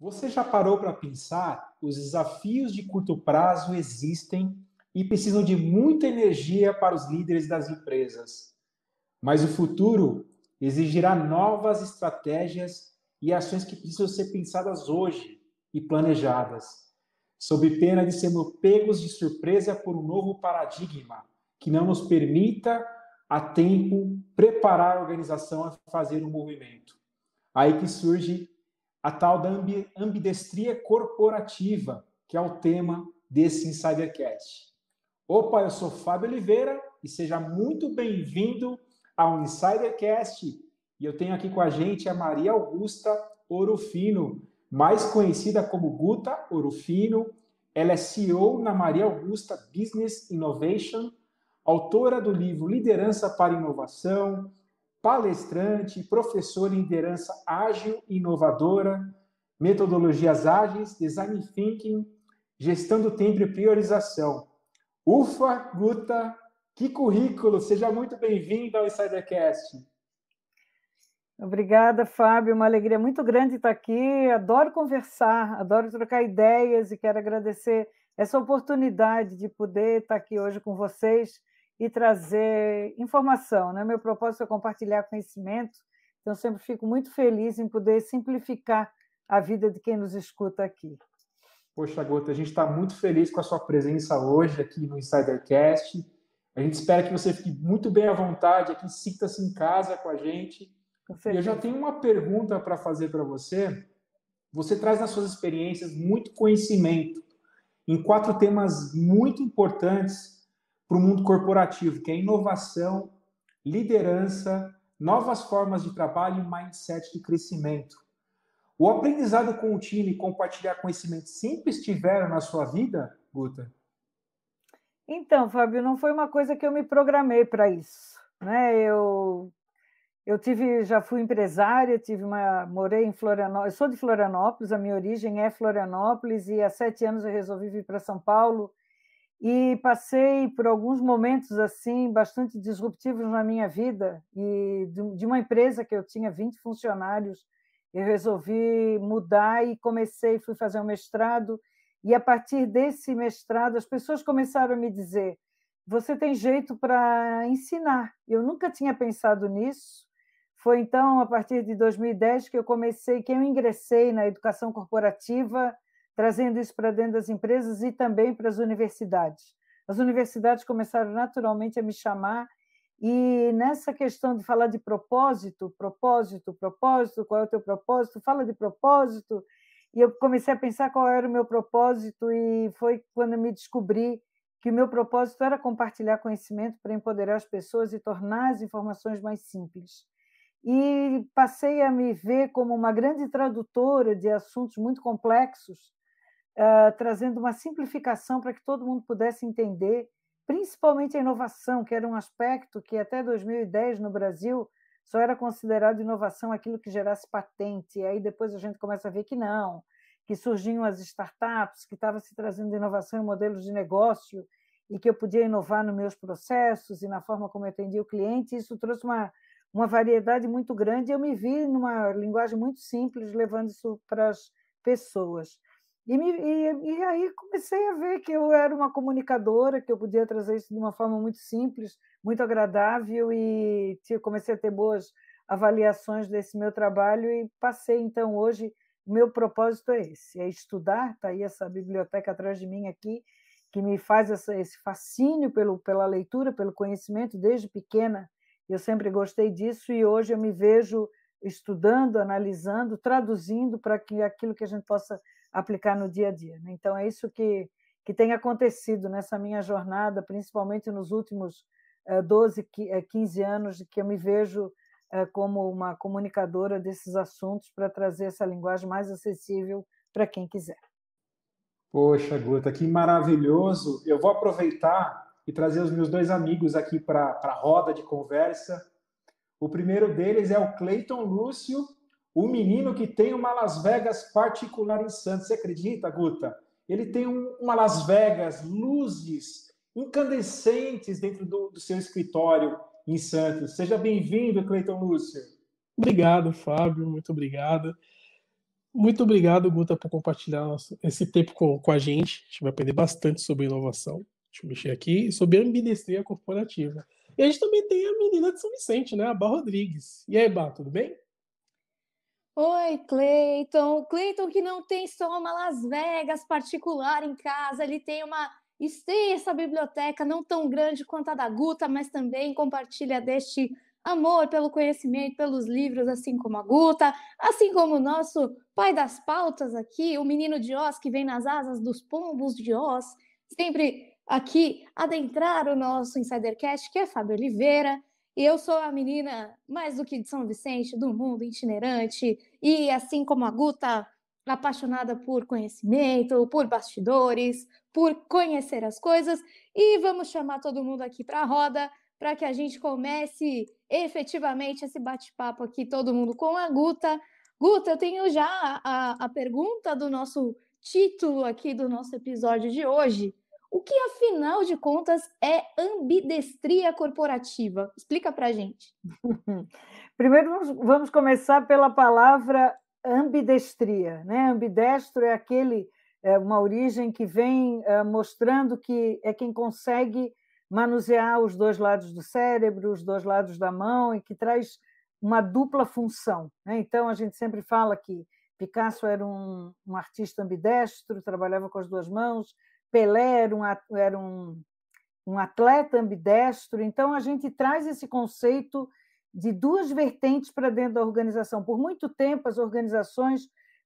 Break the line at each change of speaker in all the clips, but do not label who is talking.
Você já parou para pensar? Os desafios de curto prazo existem e precisam de muita energia para os líderes das empresas. Mas o futuro exigirá novas estratégias e ações que precisam ser pensadas hoje e planejadas, sob pena de sermos pegos de surpresa por um novo paradigma que não nos permita a tempo preparar a organização a fazer um movimento. Aí que surge a tal da ambidestria corporativa, que é o tema desse Insidercast. Opa, eu sou Fábio Oliveira e seja muito bem-vindo ao Insidercast. E eu tenho aqui com a gente a Maria Augusta Orofino, mais conhecida como Guta Orofino. Ela é CEO na Maria Augusta Business Innovation, autora do livro Liderança para Inovação, palestrante, professor em liderança ágil e inovadora, metodologias ágeis, design thinking, gestão do tempo e priorização.
Ufa, Guta, que currículo! Seja muito bem-vindo ao
Insidercast.
Obrigada, Fábio. Uma alegria muito grande estar aqui. Adoro conversar, adoro trocar ideias e quero agradecer essa oportunidade de poder estar aqui hoje com vocês e trazer informação. Né? Meu propósito é compartilhar conhecimento, então sempre fico muito feliz em poder simplificar a vida de quem nos escuta aqui.
Poxa, Gota, a gente está muito feliz com a sua presença hoje aqui no Insidercast. A gente espera que você fique muito bem à vontade aqui, sinta-se em casa com a gente. e eu já tenho uma pergunta para fazer para você. Você traz nas suas experiências muito conhecimento em quatro temas muito importantes para o mundo corporativo, que é inovação, liderança, novas formas de trabalho e mindset de crescimento. O aprendizado
contínuo e compartilhar conhecimento sempre estiveram na sua vida, Guta? Então, Fábio, não foi uma coisa que eu me programei para isso, né? Eu eu tive, já fui empresária, tive uma, morei em Florianópolis, eu sou de Florianópolis, a minha origem é Florianópolis e há sete anos eu resolvi vir para São Paulo e passei por alguns momentos assim bastante disruptivos na minha vida e de uma empresa que eu tinha 20 funcionários eu resolvi mudar e comecei fui fazer um mestrado e a partir desse mestrado as pessoas começaram a me dizer você tem jeito para ensinar eu nunca tinha pensado nisso foi então a partir de 2010 que eu comecei que eu ingressei na educação corporativa trazendo isso para dentro das empresas e também para as universidades. As universidades começaram naturalmente a me chamar e nessa questão de falar de propósito, propósito, propósito, qual é o teu propósito? Fala de propósito. E eu comecei a pensar qual era o meu propósito e foi quando me descobri que o meu propósito era compartilhar conhecimento para empoderar as pessoas e tornar as informações mais simples. E passei a me ver como uma grande tradutora de assuntos muito complexos uh, trazendo uma simplificação para que todo mundo pudesse entender, principalmente a inovação, que era um aspecto que até 2010 no Brasil só era considerado inovação aquilo que gerasse patente. E aí depois a gente começa a ver que não, que surgiam as startups, que estava se trazendo inovação em modelos de negócio e que eu podia inovar nos meus processos e na forma como eu atendia o cliente. Isso trouxe uma, uma variedade muito grande. Eu me vi numa linguagem muito simples levando isso para as pessoas. E, me, e, e, aí comecei a ver que eu era uma comunicadora, que eu podia trazer isso de uma forma muito simples, muito agradável, e comecei a ter boas avaliações desse meu trabalho e passei, então, hoje, o meu propósito é esse, é estudar, está aí essa biblioteca atrás de mim aqui, que me faz essa, esse fascínio pelo, pela leitura, pelo conhecimento, desde pequena eu sempre gostei disso e hoje eu me vejo estudando, analisando, traduzindo para que aquilo que a gente possa aplicar no dia a dia. Né? Então, é isso que, que tem acontecido nessa minha jornada, principalmente nos últimos 12, eh, 15 eh, anos, de que eu me vejo eh, como uma comunicadora desses assuntos para trazer essa linguagem mais acessível para quem quiser.
Poxa, Guta, que maravilhoso! Eu vou aproveitar e trazer os meus dois amigos aqui para a roda de conversa. O primeiro deles é o Cleiton Lúcio, o menino que tem uma Las Vegas particular em Santos. Você acredita, Guta? Ele tem um, uma Las Vegas, luzes incandescentes dentro do, do seu escritório em Santos. Seja bem-vindo,
Cleiton Lúcio. Obrigado, Fábio. Muito obrigado. Muito obrigado, Guta, por compartilhar nosso, esse tempo com, com, a gente. A gente vai aprender bastante sobre inovação. Deixa eu mexer aqui. Sobre ambidestria corporativa. E a gente também tem a menina de São Vicente, né? A Bar Rodrigues. E aí, Bar, tudo bem?
Oi, Cleiton. Cleiton que não tem só uma Las Vegas particular em casa, ele tem uma extensa biblioteca, não tão grande quanto a da Guta, mas também compartilha deste amor pelo conhecimento, pelos livros, assim como a Guta, assim como o nosso pai das pautas aqui, o menino de Oz que vem nas asas dos pombos de Oz, sempre aqui adentrar o nosso Insidercast, que é Fábio Oliveira. E eu sou a menina mais do que de São Vicente, do mundo itinerante, e assim como a Guta, tá apaixonada por conhecimento, por bastidores, por conhecer as coisas. E vamos chamar todo mundo aqui para a roda para que a gente comece efetivamente esse bate-papo aqui, todo mundo com a Guta. Guta, eu tenho já a, a pergunta do nosso título aqui do nosso episódio de hoje, o que, afinal de contas, é ambidestria corporativa? Explica para a gente.
Primeiro, vamos começar pela palavra ambidestria. Né? Ambidestro é aquele, é uma origem que vem é, mostrando que é quem consegue manusear os dois lados do cérebro, os dois lados da mão, e que traz uma dupla função. Né? Então, a gente sempre fala que Picasso era um, um artista ambidestro, trabalhava com as duas mãos, Pelé era um, era um, um atleta ambidestro, então a gente traz esse conceito de duas vertentes para dentro da organização. Por muito tempo, as organizações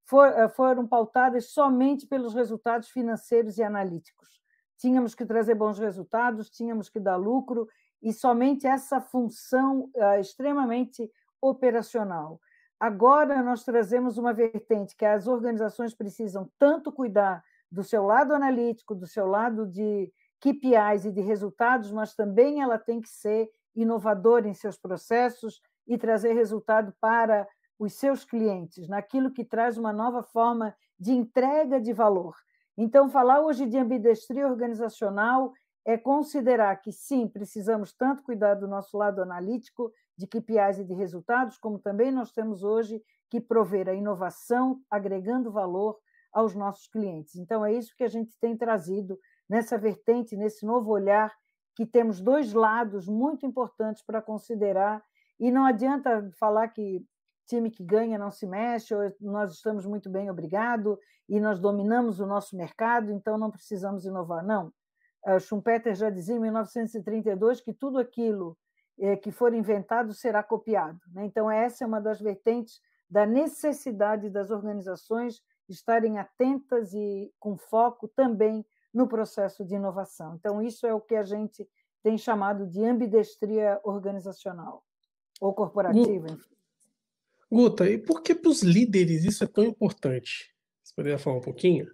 for, eh, foram pautadas somente pelos resultados financeiros e analíticos. Tínhamos que trazer bons resultados, tínhamos que dar lucro, e somente essa função eh, extremamente operacional. Agora, nós trazemos uma vertente que as organizações precisam tanto cuidar do seu lado analítico, do seu lado de KPIs e de resultados, mas também ela tem que ser inovadora em seus processos e trazer resultado para os seus clientes, naquilo que traz uma nova forma de entrega de valor. Então, falar hoje de ambidestria organizacional é considerar que, sim, precisamos tanto cuidar do nosso lado analítico, de KPIs e de resultados, como também nós temos hoje que prover a inovação, agregando valor aos nossos clientes. Então, é isso que a gente tem trazido nessa vertente, nesse novo olhar, que temos dois lados muito importantes para considerar, e não adianta falar que time que ganha não se mexe, ou nós estamos muito bem, obrigado, e nós dominamos o nosso mercado, então não precisamos inovar. Não. Ah, Schumpeter já dizia em 1932 que tudo aquilo eh, que for inventado será copiado. Né? Então, essa é uma das vertentes da necessidade das organizações estarem atentas e com foco também no processo de inovação. Então, isso é o que a gente tem chamado de ambidestria organizacional ou corporativa.
Guta, e por que para os líderes isso é tão importante? Você poderia falar um pouquinho?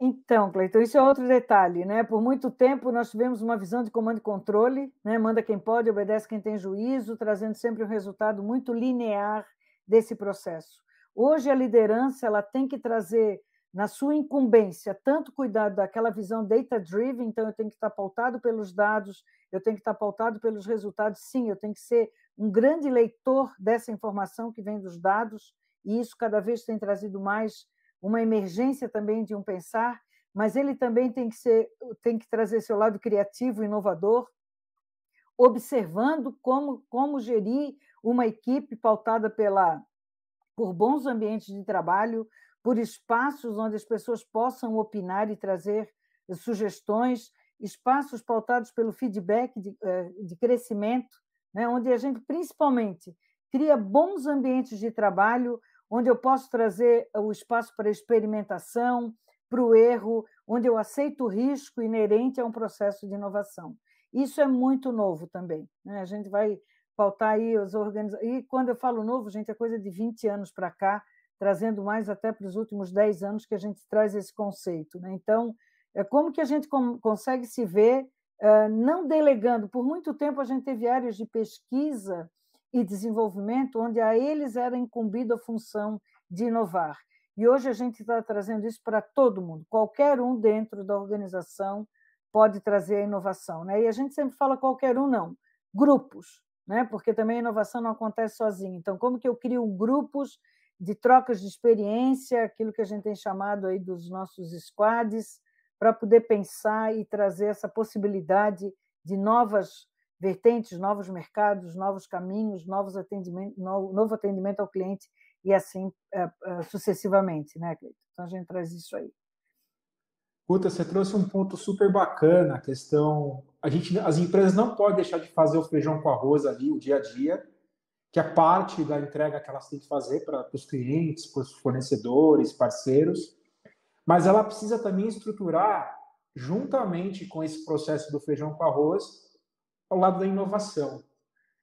Então, Cleiton, isso é outro detalhe, né? Por muito tempo nós tivemos uma visão de comando e controle, né? Manda quem pode, obedece quem tem juízo, trazendo sempre um resultado muito linear desse processo. Hoje a liderança ela tem que trazer na sua incumbência tanto cuidado daquela visão data driven, então eu tenho que estar pautado pelos dados, eu tenho que estar pautado pelos resultados, sim, eu tenho que ser um grande leitor dessa informação que vem dos dados, e isso cada vez tem trazido mais uma emergência também de um pensar, mas ele também tem que ser tem que trazer seu lado criativo, inovador, observando como como gerir uma equipe pautada pela por bons ambientes de trabalho, por espaços onde as pessoas possam opinar e trazer sugestões, espaços pautados pelo feedback de, eh, de crescimento, né, onde a gente principalmente cria bons ambientes de trabalho, onde eu posso trazer o espaço para experimentação, para o erro, onde eu aceito o risco inerente a um processo de inovação. Isso é muito novo também. Né? A gente vai pautar aí as organizações. E quando eu falo novo, gente, é coisa de 20 anos para cá, trazendo mais até para os últimos 10 anos que a gente traz esse conceito. Né? Então, é como que a gente consegue se ver uh, não delegando? Por muito tempo a gente teve áreas de pesquisa e desenvolvimento onde a eles era incumbida a função de inovar. E hoje a gente está trazendo isso para todo mundo. Qualquer um dentro da organização pode trazer a inovação. Né? E a gente sempre fala qualquer um, não. Grupos né? porque também a inovação não acontece sozinha. Então, como que eu crio grupos de trocas de experiência, aquilo que a gente tem chamado aí dos nossos squads, para poder pensar e trazer essa possibilidade de novas vertentes, novos mercados, novos caminhos, novos novo, novo atendimento ao cliente e assim eh, eh, sucessivamente, né, Cleiton? Então a gente traz isso aí.
Puta, você trouxe um ponto super bacana, a questão. A gente, as empresas não podem deixar de fazer o feijão com arroz ali, o dia a dia, que é parte da entrega que elas têm que fazer para os clientes, para os fornecedores, parceiros, mas ela precisa também estruturar, juntamente com esse processo do feijão com arroz, ao lado da inovação.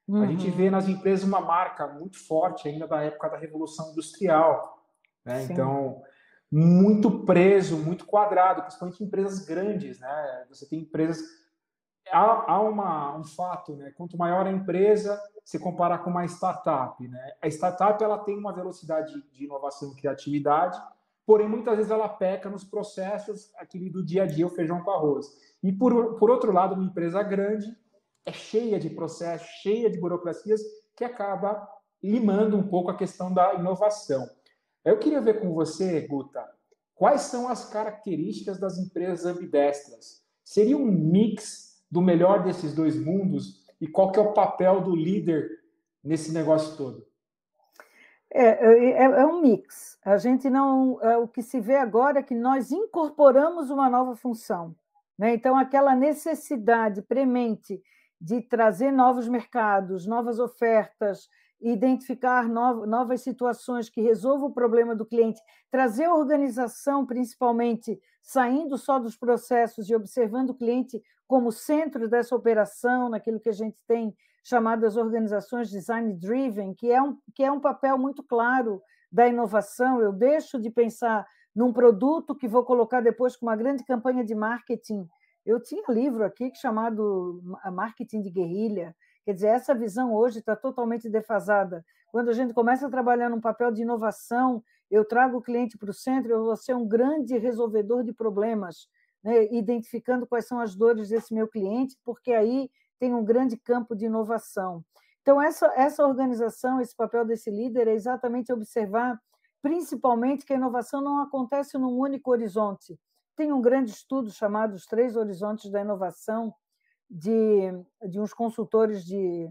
Uhum. A gente uhum. vê nas empresas uma marca muito forte ainda da época da Revolução Industrial. Né? Então, muito preso, muito quadrado, principalmente em empresas grandes, né? Você tem empresas há, há uma, um fato, né? Quanto maior a empresa, se comparar com uma startup, né? A startup ela tem uma velocidade de inovação e criatividade, porém muitas vezes ela peca nos processos aquele do dia a dia, o feijão com arroz. E por, por outro lado, uma empresa grande é cheia de processos, cheia de burocracias que acaba limando um pouco a questão da inovação. Eu queria ver com você, Guta, quais são as características das empresas ambidestras? Seria um mix do melhor desses dois mundos? E qual que é o papel do líder nesse negócio
todo? É, é, é, um mix. A gente não. É, o que se vê agora é que nós incorporamos uma nova função. Né? Então, aquela necessidade premente de trazer novos mercados, novas ofertas, identificar novas situações que resolvam o problema do cliente, trazer a organização, principalmente, saindo só dos processos e observando o cliente como centro dessa operação, naquilo que a gente tem chamado as organizações design driven, que é um, que é um papel muito claro da inovação. Eu deixo de pensar num produto que vou colocar depois com uma grande campanha de marketing. Eu tinha livro aqui chamado Marketing de Guerrilha, Quer dizer, essa visão hoje está totalmente defasada. Quando a gente começa a trabalhar num papel de inovação, eu trago o cliente para o centro, eu vou ser um grande resolvedor de problemas, né? identificando quais são as dores desse meu cliente, porque aí tem um grande campo de inovação. Então, essa, essa organização, esse papel desse líder é exatamente observar, principalmente, que a inovação não acontece num único horizonte. Tem um grande estudo chamado Os Três Horizontes da Inovação, de, de uns consultores de,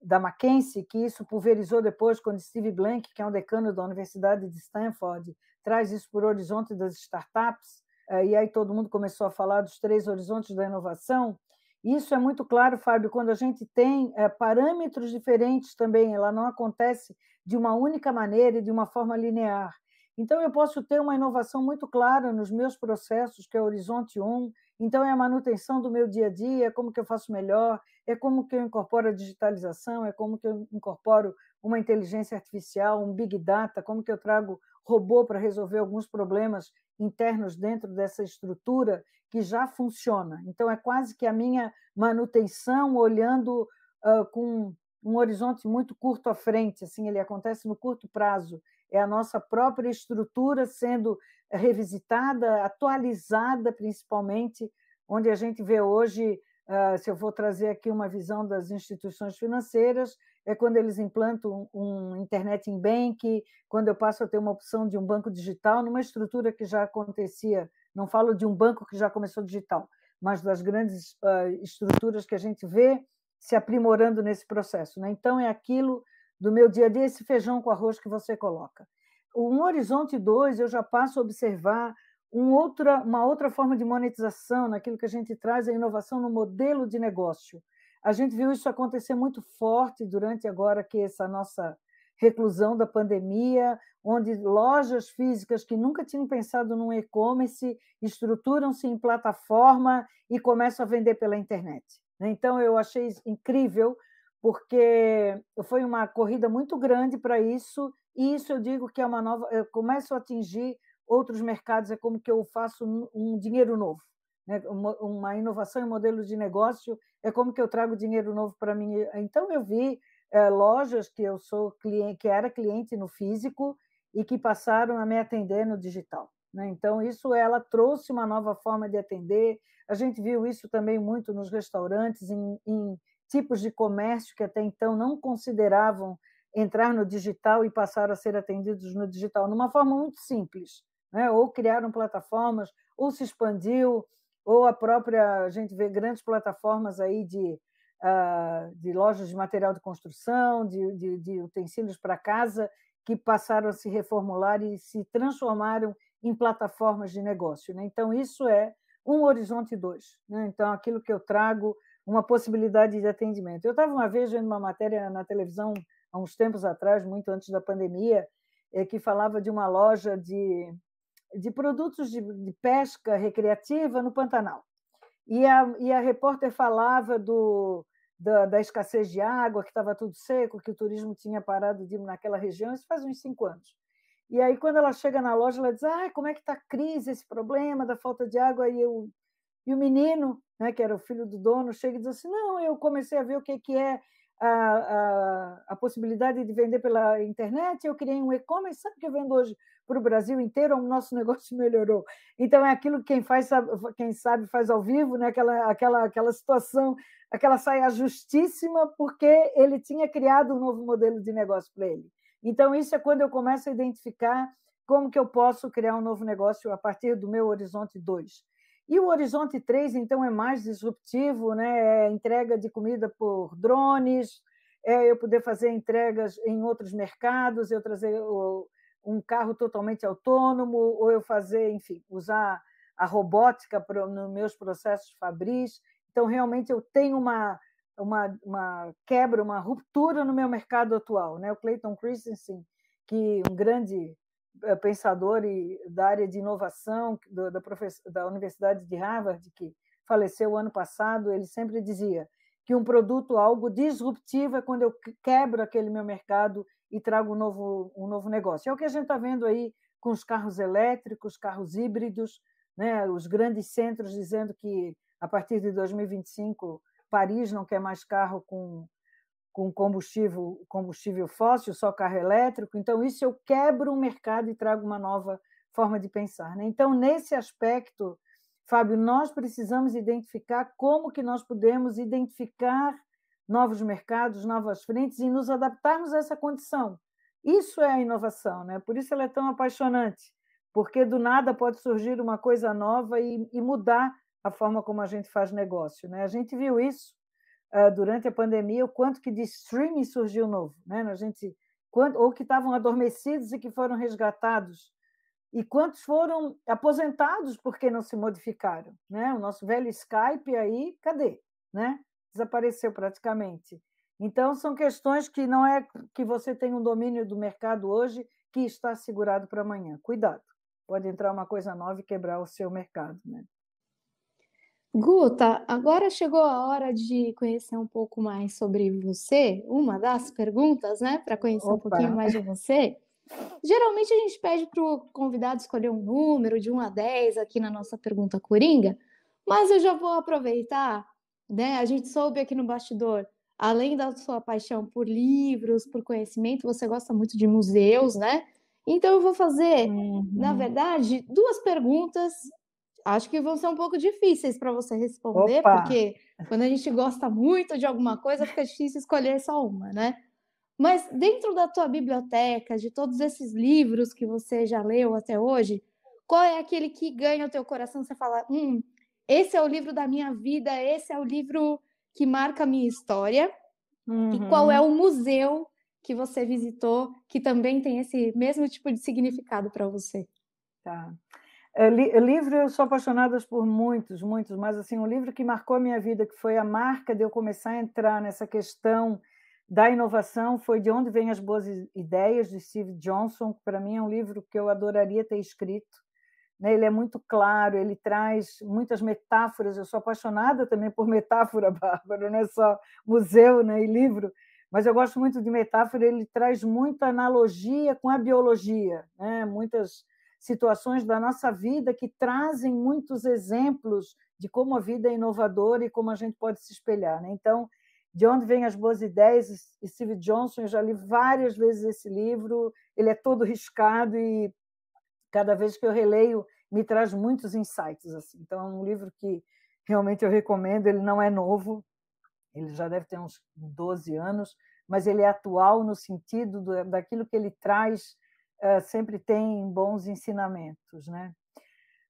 da McKinsey que isso pulverizou depois quando Steve Blank, que é um decano da Universidade de Stanford, traz isso para o horizonte das startups, eh, e aí todo mundo começou a falar dos três horizontes da inovação. Isso é muito claro, Fábio, quando a gente tem eh, parâmetros diferentes também, ela não acontece de uma única maneira e de uma forma linear. Então, eu posso ter uma inovação muito clara nos meus processos, que é Horizonte 1, então, é a manutenção do meu dia a dia, é como que eu faço melhor, é como que eu incorporo a digitalização, é como que eu incorporo uma inteligência artificial, um big data, como que eu trago robô para resolver alguns problemas internos dentro dessa estrutura que já funciona. Então, é quase que a minha manutenção olhando uh, com um horizonte muito curto à frente, assim, ele acontece no curto prazo. É a nossa própria estrutura sendo revisitada, atualizada, principalmente, onde a gente vê hoje, ah, se eu vou trazer aqui uma visão das instituições financeiras, é quando eles implantam um, internet em bank, quando eu passo a ter uma opção de um banco digital, numa estrutura que já acontecia, não falo de um banco que já começou digital, mas das grandes ah, estruturas que a gente vê se aprimorando nesse processo. Né? Então, é aquilo do meu dia a dia, esse feijão com arroz que você coloca um horizonte 2, eu já passo a observar um outra, uma outra forma de monetização naquilo que a gente traz, a inovação no modelo de negócio. A gente viu isso acontecer muito forte durante agora que essa nossa reclusão da pandemia, onde lojas físicas que nunca tinham pensado num e-commerce estruturam-se em plataforma e começam a vender pela internet. Né? Então, eu achei incrível, porque foi uma corrida muito grande para isso e isso eu digo que é uma nova. Eu começo a atingir outros mercados, é como que eu faço um, um dinheiro novo. Né? Uma, uma, inovação em modelo de negócio é como que eu trago dinheiro novo para mim. Então, eu vi é, lojas que eu sou cliente, que era cliente no físico e que passaram a me atender no digital. Né? Então, isso ela trouxe uma nova forma de atender. A gente viu isso também muito nos restaurantes, em, em tipos de comércio que até então não consideravam entrar no digital e passaram a ser atendidos no digital, numa forma muito simples. Né? Ou criaram plataformas, ou se expandiu, ou a própria. A gente vê grandes plataformas aí de, uh, de lojas de material de construção, de, de, de utensílios para casa, que passaram a se reformular e se transformaram em plataformas de negócio. Né? Então, isso é um horizonte dois. Né? Então, aquilo que eu trago, uma possibilidade de atendimento. Eu estava uma vez vendo uma matéria na televisão há uns tempos atrás, muito antes da pandemia, é, que falava de uma loja de, de produtos de, de pesca recreativa no Pantanal. E a, e a repórter falava do, da, da escassez de água, que estava tudo seco, que o turismo tinha parado de, naquela região, isso faz uns cinco anos. E aí, quando ela chega na loja, ela diz: ah, como é que está a crise, esse problema da falta de água? E, eu, e o menino, né, que era o filho do dono, chega e diz assim: não, eu comecei a ver o que, que é a, a, a possibilidade de vender pela internet, eu criei um e-commerce, sabe que eu vendo hoje para o Brasil inteiro, o nosso negócio melhorou. Então é aquilo que quem faz, sabe, quem sabe faz ao vivo, né? aquela, aquela, aquela situação, aquela saia justíssima, porque ele tinha criado um novo modelo de negócio para ele. Então, isso é quando eu começo a identificar como que eu posso criar um novo negócio a partir do meu horizonte 2. E o Horizonte 3, então, é mais disruptivo, né? É entrega de comida por drones, é eu poder fazer entregas em outros mercados, eu trazer um carro totalmente autônomo, ou eu fazer, enfim, usar a robótica nos meus processos fabris. Então, realmente, eu tenho uma, uma, uma quebra, uma ruptura no meu mercado atual. Né? O Clayton Christensen, que é um grande eh, pensador e da área de inovação do, da, da Universidade de Harvard, que faleceu ano passado, ele sempre dizia que um produto, algo disruptivo, é quando eu quebro aquele meu mercado e trago um novo, um novo negócio. É o que a gente está vendo aí com os carros elétricos, carros híbridos, né? os grandes centros dizendo que a partir de 2025 Paris não quer mais carro com com combustível, combustível fóssil, só carro elétrico. Então, isso eu quebro o mercado e trago uma nova forma de pensar. Né? Então, nesse aspecto, Fábio, nós precisamos identificar como que nós podemos identificar novos mercados, novas frentes e nos adaptarmos a essa condição. Isso é a inovação, né? por isso ela é tão apaixonante, porque do nada pode surgir uma coisa nova e, e mudar a forma como a gente faz negócio. Né? A gente viu isso ah, durante a pandemia, o quanto que de streaming surgiu novo, né? A gente, ou que estavam adormecidos e que foram resgatados, e quantos foram aposentados porque não se modificaram, né? O nosso velho Skype aí, cadê, né? Desapareceu praticamente. Então são questões que não é que você tem um domínio do mercado hoje que está segurado para amanhã. Cuidado, pode entrar uma coisa nova e quebrar o seu mercado, né?
Guta, agora chegou a hora de conhecer um pouco mais sobre você, uma das perguntas, né, para conhecer Opa. um pouquinho mais de você. Geralmente a gente pede para o convidado escolher um número de 1 a 10 aqui na nossa pergunta coringa, mas eu já vou aproveitar, né? A gente soube aqui no bastidor, além da sua paixão por livros, por conhecimento, você gosta muito de museus, né? Então eu vou fazer, uhum. na verdade, duas perguntas acho que vão ser um pouco difíceis para você responder, Opa. porque quando a gente gosta muito de alguma coisa, fica difícil escolher só uma, né? Mas dentro da tua biblioteca, de todos esses livros que você já leu até hoje, qual é aquele que ganha o teu coração? Você fala, hum, esse é o livro da minha vida, esse é o livro que marca a minha história. Uhum. E qual é uhum. o museu que você
visitou que também tem esse mesmo tipo de significado para você? Tá. Eh, eh, livro, eu sou apaixonada por muitos, muitos, mas assim, um livro que marcou a minha vida, que foi a marca de eu começar a entrar nessa questão da inovação, foi De Onde Vêm as Boas Ideias, de Steve Johnson, que para mim é um livro que eu adoraria ter escrito. Né? Ele é muito claro, ele traz muitas metáforas. Eu sou apaixonada também por metáfora, Bárbara, não é só museu né, e livro, mas eu gosto muito de metáfora. Ele traz muita analogia com a biologia, né? muitas situações da nossa vida que trazem muitos exemplos de como a vida é inovadora e como a gente pode se espelhar. Né? Então, de onde vêm as boas ideias? E Steve Johnson, eu já li várias vezes esse livro, ele é todo riscado e cada vez que eu releio me traz muitos insights. Assim. Então, é um livro que realmente eu recomendo, ele não é novo, ele já deve ter uns 12 anos, mas ele é atual no sentido do, daquilo que ele traz eh, sempre tem bons ensinamentos. Né?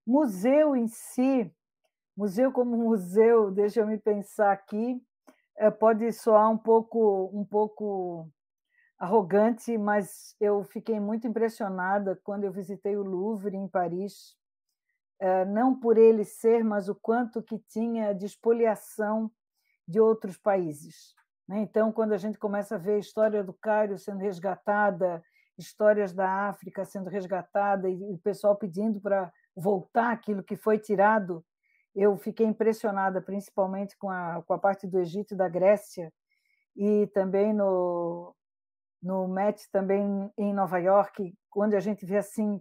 Museu em si, museu como museu, deixa eu me pensar aqui, eh, pode soar um pouco, um pouco arrogante, mas eu fiquei muito impressionada quando eu visitei o Louvre em Paris, eh, não por ele ser, mas o quanto que tinha de espoliação de outros países. Né? Então, quando a gente começa a ver a história do Cairo sendo resgatada, histórias da África sendo resgatada e o pessoal pedindo para voltar aquilo que foi tirado. Eu fiquei impressionada, principalmente com a, com a parte do Egito e da Grécia, e também no, no Met, também em Nova York, quando a gente vê assim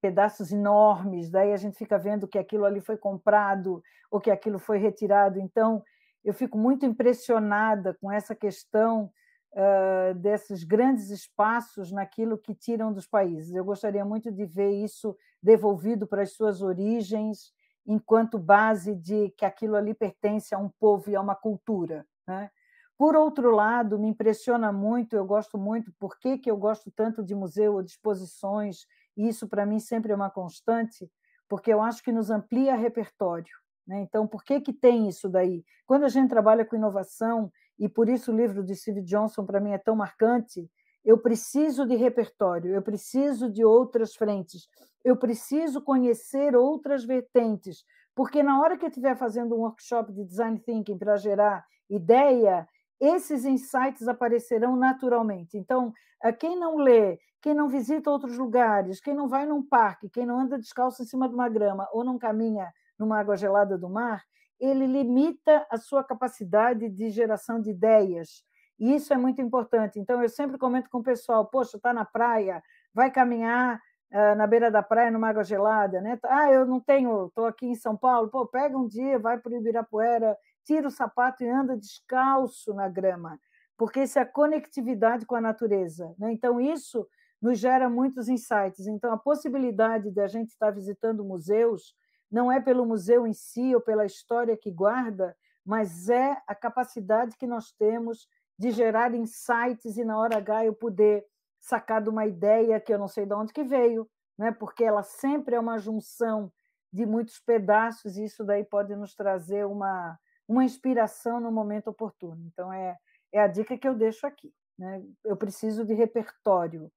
pedaços enormes, daí a gente fica vendo que aquilo ali foi comprado ou que aquilo foi retirado. Então, eu fico muito impressionada com essa questão uh, desses grandes espaços naquilo que tiram dos países. Eu gostaria muito de ver isso devolvido para as suas origens, enquanto base de que aquilo ali pertence a um povo e a uma cultura. Né? Por outro lado, me impressiona muito, eu gosto muito, por que, que eu gosto tanto de museu ou de exposições, e isso para mim sempre é uma constante, porque eu acho que nos amplia repertório. Né? Então, por que, que tem isso daí? Quando a gente trabalha com inovação e por isso o livro de Steve Johnson para mim é tão marcante. Eu preciso de repertório, eu preciso de outras frentes, eu preciso conhecer outras vertentes, porque na hora que eu estiver fazendo um workshop de design thinking para gerar ideia, esses insights aparecerão naturalmente. Então, eh, quem não lê, quem não visita outros lugares, quem não vai num parque, quem não anda descalço em cima de uma grama ou não caminha numa água gelada do mar, ele limita a sua capacidade de geração de ideias. E isso é muito importante. Então, eu sempre comento com o pessoal: poxa, está na praia, vai caminhar uh, na beira da praia numa água gelada, né? Ah, eu não tenho, estou aqui em São Paulo. Pô, pega um dia, vai para o Ibirapuera, tira o sapato e anda descalço na grama, porque isso é a conectividade com a natureza. Né? Então, isso nos gera muitos insights. Então, a possibilidade de a gente estar tá visitando museus não é pelo museu em si ou pela história que guarda, mas é a capacidade que nós temos de gerar insights e na hora H eu poder sacar de uma ideia que eu não sei de onde que veio, né? Porque ela sempre é uma junção de muitos pedaços e isso daí pode nos trazer uma uma inspiração no momento oportuno. Então é é a dica que eu deixo aqui, né? Eu preciso de repertório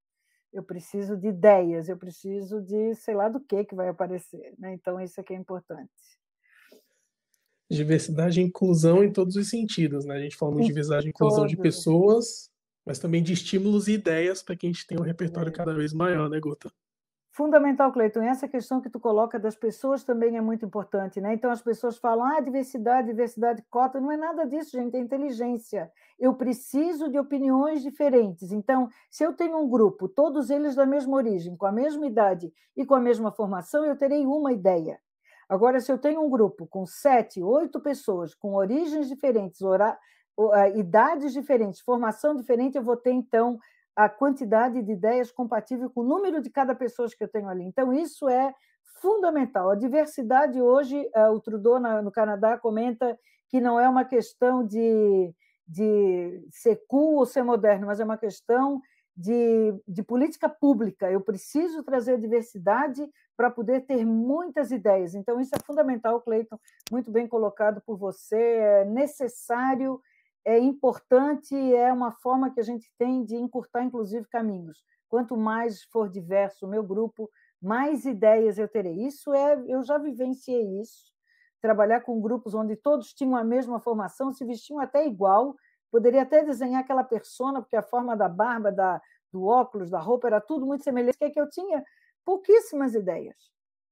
eu preciso de ideias, eu preciso de sei lá do que que vai aparecer. Né? Então, isso aqui é, é importante.
Diversidade e inclusão em todos os sentidos, né? A gente falando de diversidade e inclusão de pessoas, mas também de estímulos e ideias para que a gente tenha um repertório é. cada vez maior, né, Gota?
Fundamental, Cleiton, essa questão que tu coloca das pessoas também é muito importante, né? Então as pessoas falam, ah, diversidade, diversidade, cota, não é nada disso, gente, é inteligência. Eu preciso de opiniões diferentes. Então, se eu tenho um grupo, todos eles da mesma origem, com a mesma idade e com a mesma formação, eu terei uma ideia. Agora, se eu tenho um grupo com sete, oito pessoas, com origens diferentes, idades diferentes, formação diferente, eu vou ter, então, a quantidade de ideias compatível com o número de cada pessoa que eu tenho ali. Então, isso é fundamental. A diversidade hoje, eh, o Trudeau no Canadá comenta que não é uma questão de, de ser cool ou ser moderno, mas é uma questão de, de política pública. Eu preciso trazer diversidade para poder ter muitas ideias. Então, isso é fundamental, Cleiton, muito bem colocado por você. É necessário é importante e é uma forma que a gente tem de encurtar, inclusive, caminhos. Quanto mais for diverso o meu grupo, mais ideias eu terei. Isso é, eu já vivenciei isso. Trabalhar com grupos onde todos tinham a mesma formação, se vestiam até igual, poderia até desenhar aquela persona, porque a forma da barba, da, do óculos, da roupa era tudo muito semelhante. O que é que eu tinha? Pouquíssimas ideias.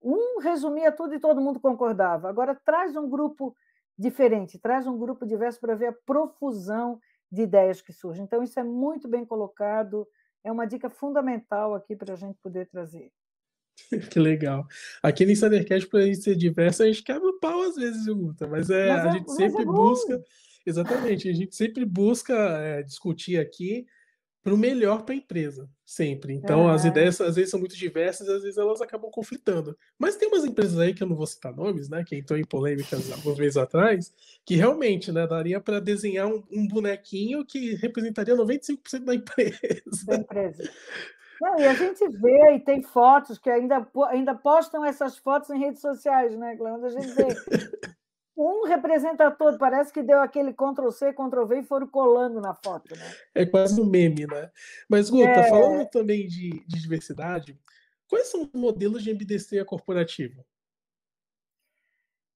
Um resumia tudo e todo mundo concordava. Agora traz um grupo diferente, traz um grupo diverso para ver a profusão de ideias que surgem. Então, isso é muito bem colocado, é uma dica fundamental aqui para a gente poder trazer.
Que legal. Aqui no Insidercast, para ser diverso, a gente quebra o pau às vezes, Guta, mas, é, mas a é gente é sempre é busca. Exatamente, a gente sempre busca é, discutir aqui para o melhor para a empresa, sempre. Então, as ideias às vezes são muito diversas, às vezes elas acabam conflitando. Mas tem umas empresas aí que eu não vou citar nomes, né, que entrou em polêmicas alguns meses atrás, que realmente, né, daria para desenhar um, um, bonequinho que representaria 95% da empresa. Da empresa.
Não, e a gente vê e tem fotos que ainda, ainda postam essas fotos em redes sociais, né, Glenda? A gente vê um representa todo, parece que deu aquele Ctrl-C, Ctrl-V e foram colando na foto. Né?
É quase um meme, né? Mas, Guta, é... falando também de, de, diversidade, quais são os modelos de ambidestria corporativa?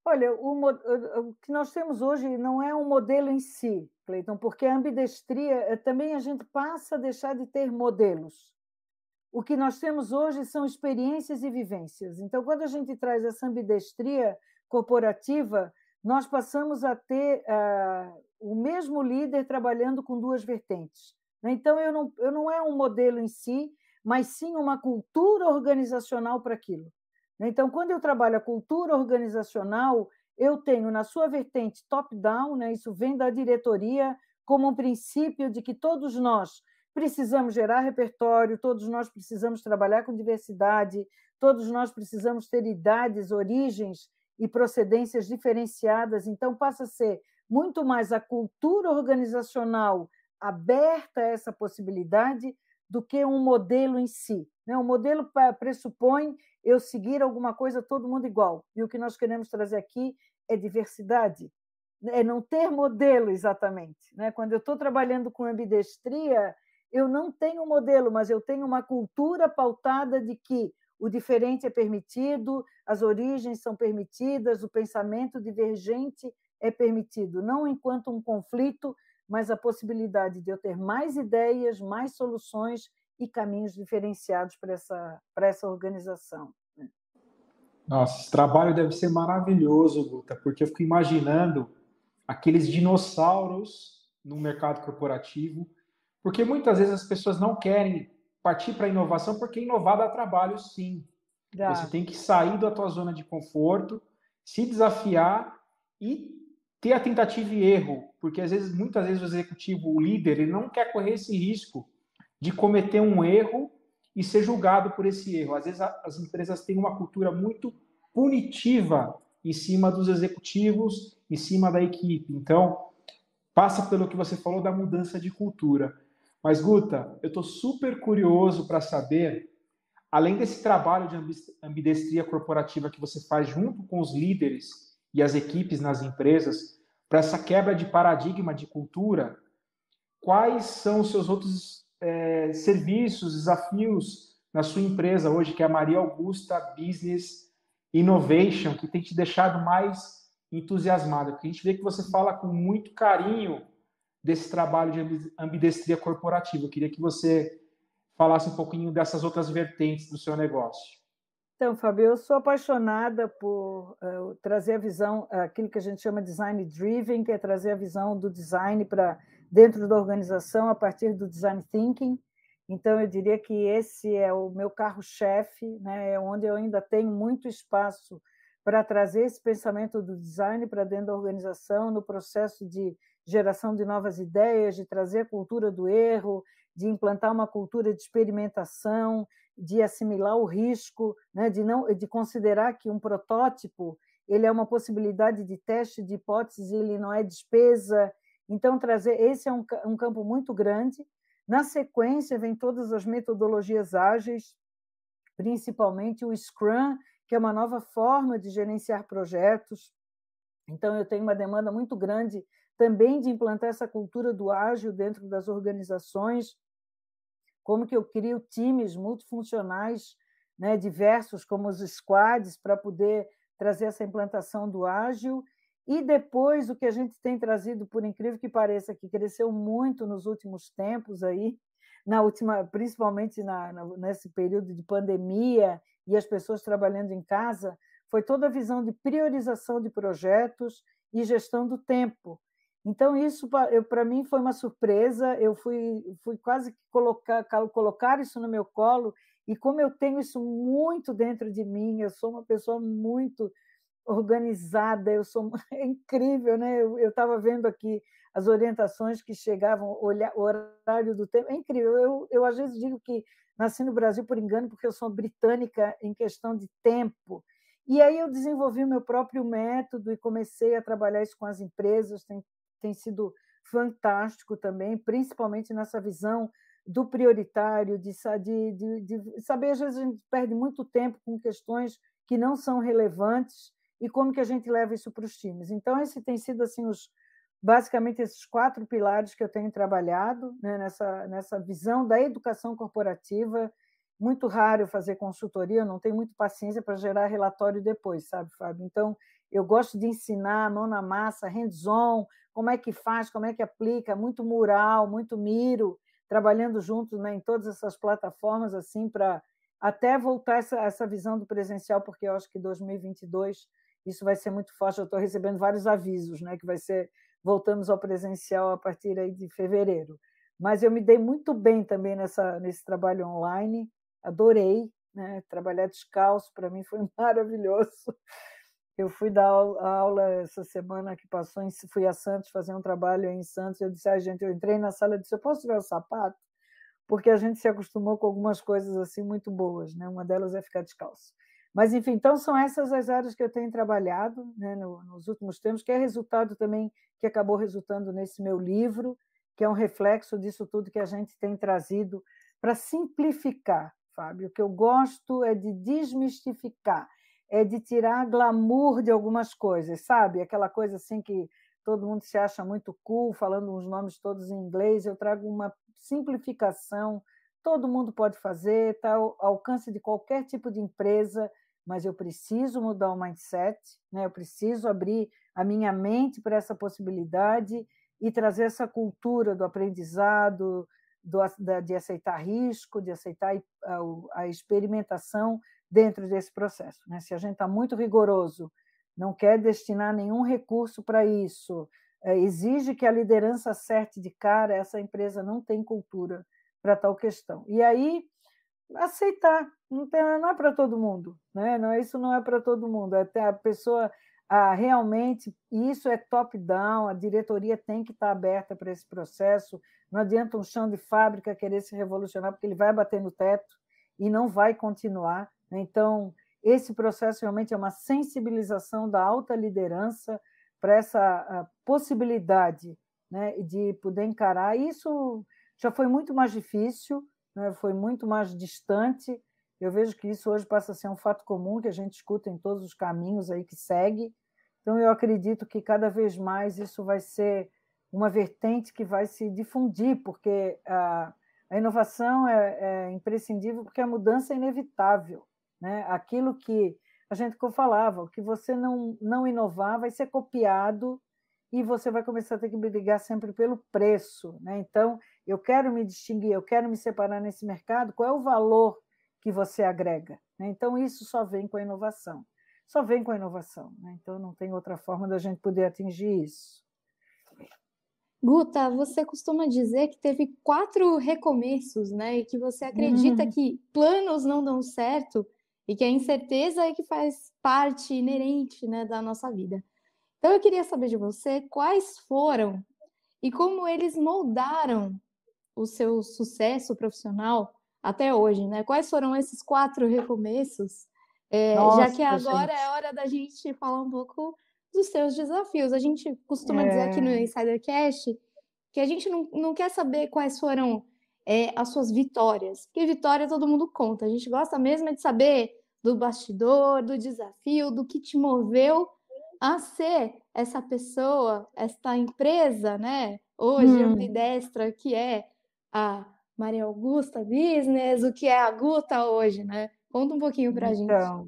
Olha, o, o, que nós temos hoje não é um modelo em si, Cleiton, porque a ambidestria eh, também a gente passa a deixar de ter modelos. O que nós temos hoje são experiências e vivências. Então, quando a gente traz essa ambidestria corporativa, nós passamos a ter uh, o mesmo líder trabalhando com duas vertentes. Né? Então, eu não, eu não é um modelo em si, mas sim uma cultura organizacional para aquilo. Né? Então, quando eu trabalho a cultura organizacional, eu tenho na sua vertente top-down, né, isso vem da diretoria, como um princípio de que todos nós precisamos gerar repertório, todos nós precisamos trabalhar com diversidade, todos nós precisamos ter idades, origens e procedências diferenciadas. Então, passa a ser muito mais a cultura organizacional aberta a essa possibilidade do que um modelo em si. Né? O modelo eh, pressupõe eu seguir alguma coisa todo mundo igual. E o que nós queremos trazer aqui é diversidade, né? é não ter modelo exatamente. Né? Quando eu estou trabalhando com ambidestria, eu não tenho modelo, mas eu tenho uma cultura pautada de que o diferente é permitido, as origens são permitidas, o pensamento divergente é permitido, não enquanto um conflito, mas a possibilidade de eu ter mais ideias, mais soluções e caminhos diferenciados para essa, para essa organização. Né?
Nossa, esse trabalho deve ser maravilhoso, Guta, porque eu fico imaginando aqueles dinossauros no mercado corporativo, porque muitas vezes as pessoas não querem partir para a inovação, porque inovar dá trabalho, sim. Dá. Você tem que sair da tua zona de conforto, se desafiar e ter a tentativa e erro, porque às vezes, muitas vezes o executivo, o líder, ele não quer correr esse risco de cometer um erro e ser julgado por esse erro. Às vezes a, as empresas têm uma cultura muito punitiva em cima dos executivos, em cima da equipe. Então, passa pelo que você falou da mudança de cultura. Mas, Guta, eu estou super curioso para saber, além desse trabalho de ambidestria corporativa que você faz junto com os líderes e as equipes nas empresas, para essa quebra de paradigma de cultura, quais são os seus outros é, serviços, desafios na sua empresa hoje, que é a Maria Augusta Business Innovation, que tem te deixado mais entusiasmado? Porque a gente vê que você fala com muito carinho desse trabalho de ambidestria corporativa. Eu queria que você falasse um pouquinho dessas outras vertentes do seu negócio.
Então, Fabio, eu sou apaixonada por uh, trazer a visão, aquilo que a gente chama design driven, que é trazer a visão do design para dentro da organização a partir do design thinking. Então, eu diria que esse é o meu carro-chefe, né? é onde eu ainda tenho muito espaço para trazer esse pensamento do design para dentro da organização, no processo de geração de novas ideias, de trazer a cultura do erro, de implantar uma cultura de experimentação, de assimilar o risco, né? de não, de considerar que um protótipo ele é uma possibilidade de teste de hipóteses, ele não é despesa. Então trazer esse é um, um campo muito grande. Na sequência vem todas as metodologias ágeis, principalmente o Scrum, que é uma nova forma de gerenciar projetos. Então eu tenho uma demanda muito grande também de implantar essa cultura do ágil dentro das organizações, como que eu crio times multifuncionais né, diversos, como os squads, para poder trazer essa implantação do ágil. E depois, o que a gente tem trazido, por incrível que pareça, que cresceu muito nos últimos tempos aí, na última, principalmente na, na, nesse período de pandemia e as pessoas trabalhando em casa, foi toda a visão de priorização de projetos e gestão do tempo. Então, isso para mim foi uma surpresa. Eu fui, fui quase colocar, colocar isso no meu colo. E como eu tenho isso muito dentro de mim, eu sou uma pessoa muito organizada, eu sou é incrível, né? Eu estava vendo aqui as orientações que chegavam, olhar, horário do tempo, é incrível. Eu, eu às vezes digo que nasci no Brasil por engano, porque eu sou britânica em questão de tempo. E aí eu desenvolvi o meu próprio método e comecei a trabalhar isso com as empresas. Tem tem sido fantástico também, principalmente nessa visão do prioritário, de, de, de, de, saber, às vezes a gente perde muito tempo com questões que não são relevantes e como que a gente leva isso para os times. Então, esse tem sido assim os basicamente esses quatro pilares que eu tenho trabalhado né, nessa, nessa visão da educação corporativa. Muito raro fazer consultoria, eu não tenho muito paciência para gerar relatório depois, sabe, Fábio? Então, eu gosto de ensinar mão na massa, hands-on, como é que faz, como é que aplica, muito mural, muito miro, trabalhando juntos né, em todas essas plataformas, assim, para até voltar essa, essa visão do presencial, porque eu acho que 2022 isso vai ser muito forte. Eu estou recebendo vários avisos, né, que vai ser voltamos ao presencial a partir aí de fevereiro. Mas eu me dei muito bem também nessa, nesse trabalho online, adorei, né? Trabalhar descalço para mim foi maravilhoso. Eu fui dar a aula essa semana que passou, fui a Santos fazer um trabalho em Santos. Eu disse, ah, gente, eu entrei na sala e disse, eu posso ver o sapato? Porque a gente se acostumou com algumas coisas assim muito boas, né? Uma delas é ficar descalço. Mas, enfim, então são essas as áreas que eu tenho trabalhado né, no, nos últimos tempos, que é resultado também, que acabou resultando nesse meu livro, que é um reflexo disso tudo que a gente tem trazido para simplificar, Fábio. O que eu gosto é de desmistificar é de tirar glamour de algumas coisas, sabe? Aquela coisa assim que todo mundo se acha muito cool, falando uns nomes todos em inglês, eu trago uma simplificação, todo mundo pode fazer, está ao alcance de qualquer tipo de empresa, mas eu preciso mudar o mindset, né? eu preciso abrir a minha mente para essa possibilidade e trazer essa cultura do aprendizado, do, da, de aceitar risco, de aceitar a, ah, a experimentação dentro desse processo. Né? Se a gente está muito rigoroso, não quer destinar nenhum recurso para isso, é, exige que a liderança acerte de cara, essa empresa não tem cultura para tal questão. E aí, aceitar, não, tem, não é para todo mundo, né? não, isso não é para todo mundo, até a pessoa realmente, isso é top-down, a diretoria tem que estar tá aberta para esse processo, não adianta um chão de fábrica querer se revolucionar, porque ele vai bater no teto e não vai continuar, então, esse processo realmente é uma sensibilização da alta liderança para essa ah, possibilidade né, de poder encarar. Isso já foi muito mais difícil, né, foi muito mais distante. Eu vejo que isso hoje passa a ser um fato comum que a gente escuta em todos os caminhos aí que segue. Então, eu acredito que cada vez mais isso vai ser uma vertente que vai se difundir, porque a, ah, a inovação é, é imprescindível, porque a mudança é inevitável. Né? Aquilo que a gente falava, o que você não, não inovar vai ser copiado e você vai começar a ter que brigar sempre pelo preço. Né? Então, eu quero me distinguir, eu quero me separar nesse mercado, qual é o valor que você agrega? Né? Então, isso só vem com a inovação. Só vem com a inovação. Né? Então, não tem outra forma da gente poder atingir isso.
Guta, você costuma dizer que teve quatro recomeços, né? E que você acredita uhum. que planos não dão certo, e que a incerteza é que faz parte inerente né, da nossa vida. Então eu queria saber de você quais foram e como eles moldaram o seu sucesso profissional até hoje, né? Quais foram esses quatro recomeços? É, Nossa, já que agora é gente. é hora da gente falar um pouco dos seus desafios. A gente costuma é... dizer aqui no é. Insidercast que a gente não, não quer saber quais foram é, as suas vitórias. Porque vitória todo mundo conta. A gente gosta mesmo é de saber do bastidor, do desafio, do que te moveu a ser essa pessoa, esta empresa, né? Hoje, é hum. ambidestra, que é a Maria Augusta Business, o que
é a Guta hoje, né? Conta um pouquinho pra gente. Então,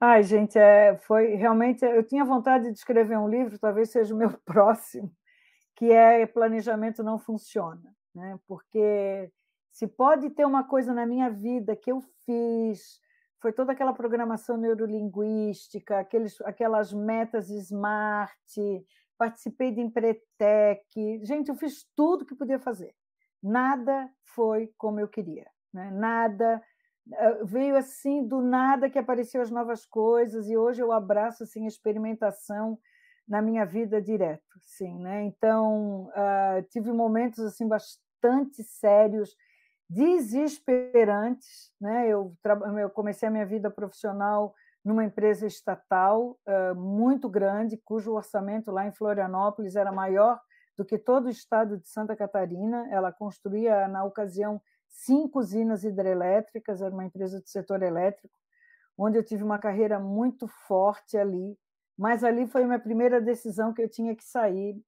ai, gente, é, foi realmente. Eu tinha vontade de escrever um livro, talvez seja o meu próximo, que é Planejamento Não Funciona né? Porque se pode ter uma coisa na minha vida que eu fiz, foi toda aquela programação neurolinguística, aqueles, aquelas metas smart, participei de empretec, gente, eu fiz tudo que podia fazer. Nada foi como eu queria, né? Nada eh, veio assim do nada que apareceu as novas coisas e hoje eu abraço assim a experimentação na minha vida direto, sim, né? Então uh, tive momentos assim bastante bastante sérios, desesperantes. Né? Eu, eu comecei a minha vida profissional numa empresa estatal uh, muito grande, cujo orçamento lá em Florianópolis era maior do que todo o estado de Santa Catarina. Ela construía, na ocasião, cinco usinas hidrelétricas, era uma empresa do setor elétrico, onde eu tive uma carreira muito forte ali. Mas ali foi a minha primeira decisão que eu tinha que sair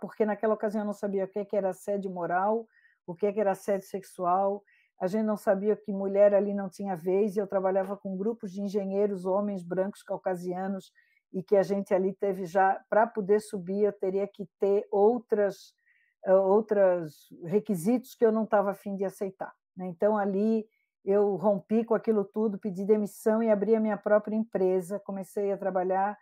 porque naquela ocasião eu não sabia o que é era assédio moral, o é que era assédio sexual, a gente não sabia que mulher ali não tinha vez, e eu trabalhava com grupos de engenheiros, homens brancos, caucasianos, e que a gente ali teve já, para poder subir, eu teria que ter outras, eh, outros requisitos que eu não estava afim de aceitar. Né? Então, ali eu rompi com aquilo tudo, pedi demissão e abri a minha própria empresa, comecei a trabalhar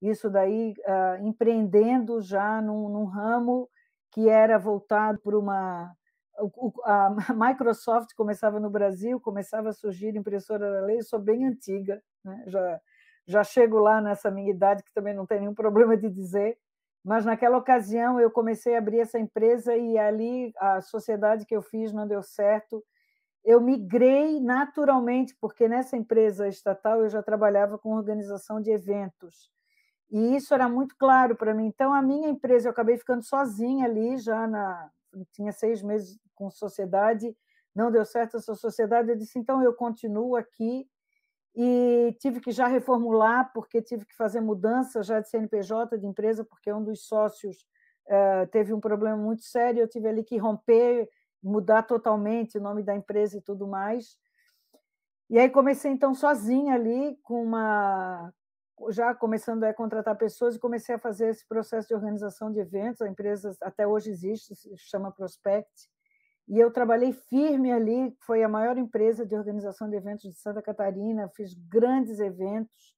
isso daí uh, empreendendo já num, num, ramo que era voltado para uma a Microsoft começava no Brasil, começava a surgir impressora da lei, eu sou bem antiga, né? já, já chego lá nessa minha idade, que também não tem nenhum problema de dizer, mas naquela ocasião eu comecei a abrir essa empresa e ali a sociedade que eu fiz não deu certo, eu migrei naturalmente, porque nessa empresa estatal eu já trabalhava com organização de eventos. E isso era muito claro para mim. Então, a minha empresa, eu acabei ficando sozinha ali, já na. Tinha seis meses com sociedade, não deu certo essa sociedade. Eu disse, então eu continuo aqui. E tive que já reformular, porque tive que fazer mudança já de CNPJ, de empresa, porque um dos sócios uh, teve um problema muito sério. Eu tive ali que romper, mudar totalmente o nome da empresa e tudo mais. E aí comecei então sozinha ali com uma já começando a contratar pessoas e comecei a fazer esse processo de organização de eventos. A empresa até hoje existe, se chama Prospect. E eu trabalhei firme ali, foi a maior empresa de organização de eventos de Santa Catarina, fiz grandes eventos.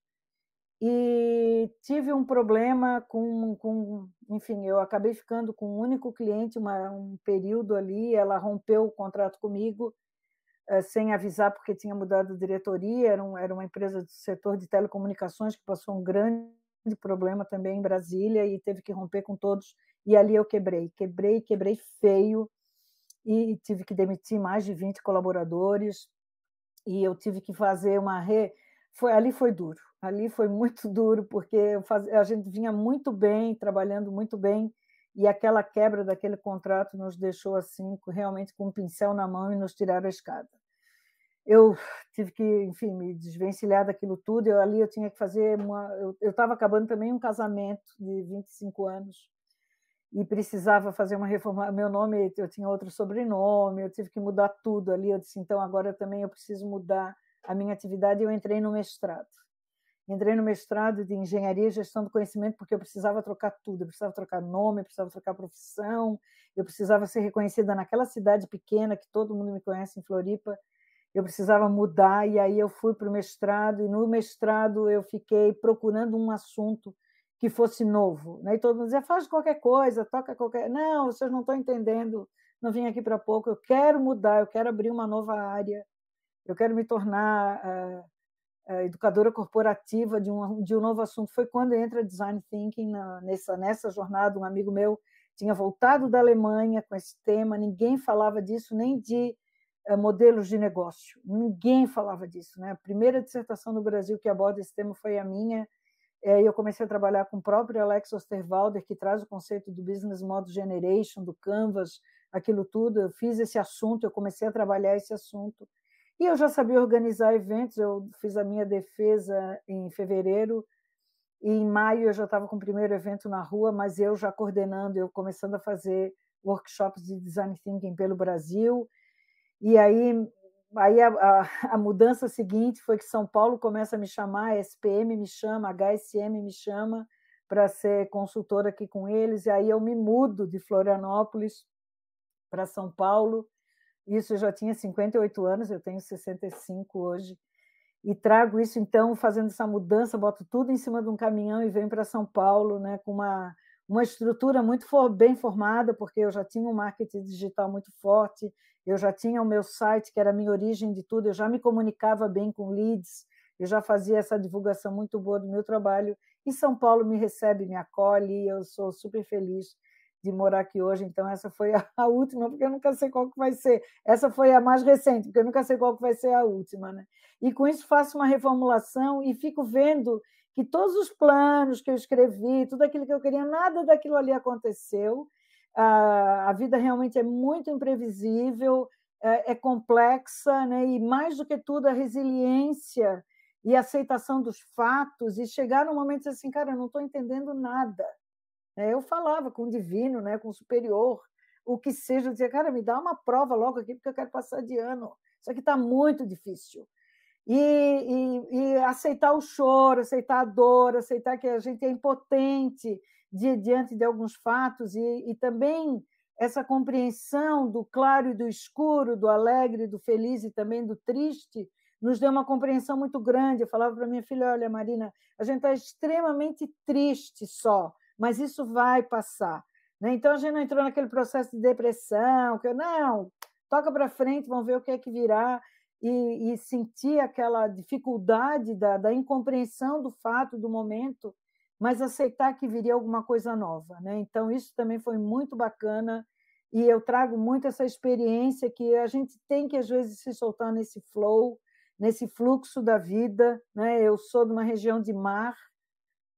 E tive um problema com, com enfim, eu acabei ficando com um único cliente uma, um período ali, ela rompeu o contrato comigo eh, sem avisar porque tinha mudado a diretoria, era, um, era uma empresa do setor de telecomunicações que passou um grande problema também em Brasília e teve que romper com todos, e ali eu quebrei, quebrei, quebrei feio, e tive que demitir mais de 20 colaboradores, e eu tive que fazer uma re... Foi, ali foi duro, ali foi muito duro, porque faz... a gente vinha muito bem, trabalhando muito bem, e aquela quebra daquele contrato nos deixou assim, realmente com um pincel na mão e nos tiraram a escada. Eu tive que, enfim, me desvencilhar daquilo tudo. Eu ali eu tinha que fazer uma, eu estava acabando também um casamento de 25 anos e precisava fazer uma reforma. Meu nome, eu tinha outro sobrenome, eu tive que mudar tudo ali. Eu disse, então agora também eu preciso mudar a minha atividade. E eu entrei no mestrado entrei no mestrado de engenharia e gestão do conhecimento porque eu precisava trocar tudo, eu precisava trocar nome, eu precisava trocar profissão, eu precisava ser reconhecida naquela cidade pequena que todo mundo me conhece em Floripa, eu precisava mudar e aí eu fui para o mestrado e no mestrado eu fiquei procurando um assunto que fosse novo, né? E todo mundo dizia faz qualquer coisa, toca qualquer, não, vocês não estão entendendo, não vim aqui para pouco, eu quero mudar, eu quero abrir uma nova área, eu quero me tornar uh eh, educadora corporativa de um, de um novo assunto, foi quando entra design thinking na, nessa, nessa jornada. Um amigo meu tinha voltado da Alemanha com esse tema, ninguém falava disso, nem de eh, modelos de negócio, ninguém falava disso. Né? A primeira dissertação no Brasil que aborda esse tema foi a minha, é, eu comecei a trabalhar com o próprio Alex Osterwalder, que traz o conceito do Business Model Generation, do Canvas, aquilo tudo. Eu fiz esse assunto, eu comecei a trabalhar esse assunto. E eu já sabia organizar eventos, eu fiz a minha defesa em fevereiro, e em maio eu já estava com o primeiro evento na rua, mas eu já coordenando, eu começando a fazer workshops de design thinking pelo Brasil. E aí, aí a, a, a mudança seguinte foi que São Paulo começa a me chamar, a SPM me chama, a HSM me chama para ser consultora aqui com eles. E aí eu me mudo de Florianópolis para São Paulo isso eu já tinha 58 anos, eu tenho 65 hoje. E trago isso, então, fazendo essa mudança, boto tudo em cima de um caminhão e venho para São Paulo né, com uma, uma estrutura muito for, bem formada, porque eu já tinha um marketing digital muito forte, eu já tinha o meu site, que era a minha origem de tudo, eu já me comunicava bem com leads, eu já fazia essa divulgação muito boa do meu trabalho. E São Paulo me recebe, me acolhe, eu sou super feliz de morar aqui hoje, então essa foi a última, porque eu nunca sei qual que vai ser. Essa foi a mais recente, porque eu nunca sei qual que vai ser a última, né? E com isso faço uma reformulação e fico vendo que todos os planos que eu escrevi, tudo aquilo que eu queria, nada daquilo ali aconteceu. A vida realmente é muito imprevisível, é, é complexa, né? E mais do que tudo a resiliência e a aceitação dos fatos e chegar no momento dizer assim, cara, eu não estou entendendo nada é, eu falava com o divino, né, com o superior, o que seja, eu dizia, cara, me dá uma prova logo aqui, porque eu quero passar de ano. Isso aqui está muito difícil. E, e, e, aceitar o choro, aceitar a dor, aceitar que a gente é impotente diante de alguns fatos, e, e também essa compreensão do claro e do escuro, do alegre, do feliz e também do triste, nos deu uma compreensão muito grande. Eu falava para minha filha: olha, Marina, a gente está extremamente triste só, mas isso vai passar. Né? Então a gente não entrou naquele processo de depressão, que eu, não, toca para frente, vamos ver o que é que virá, e, e sentir aquela dificuldade da, da, incompreensão do fato, do momento, mas aceitar que viria alguma coisa nova. Né? Então isso também foi muito bacana, e eu trago muito essa experiência que a gente tem que, às vezes, se soltar nesse flow, nesse fluxo da vida. Né? Eu sou de uma região de mar,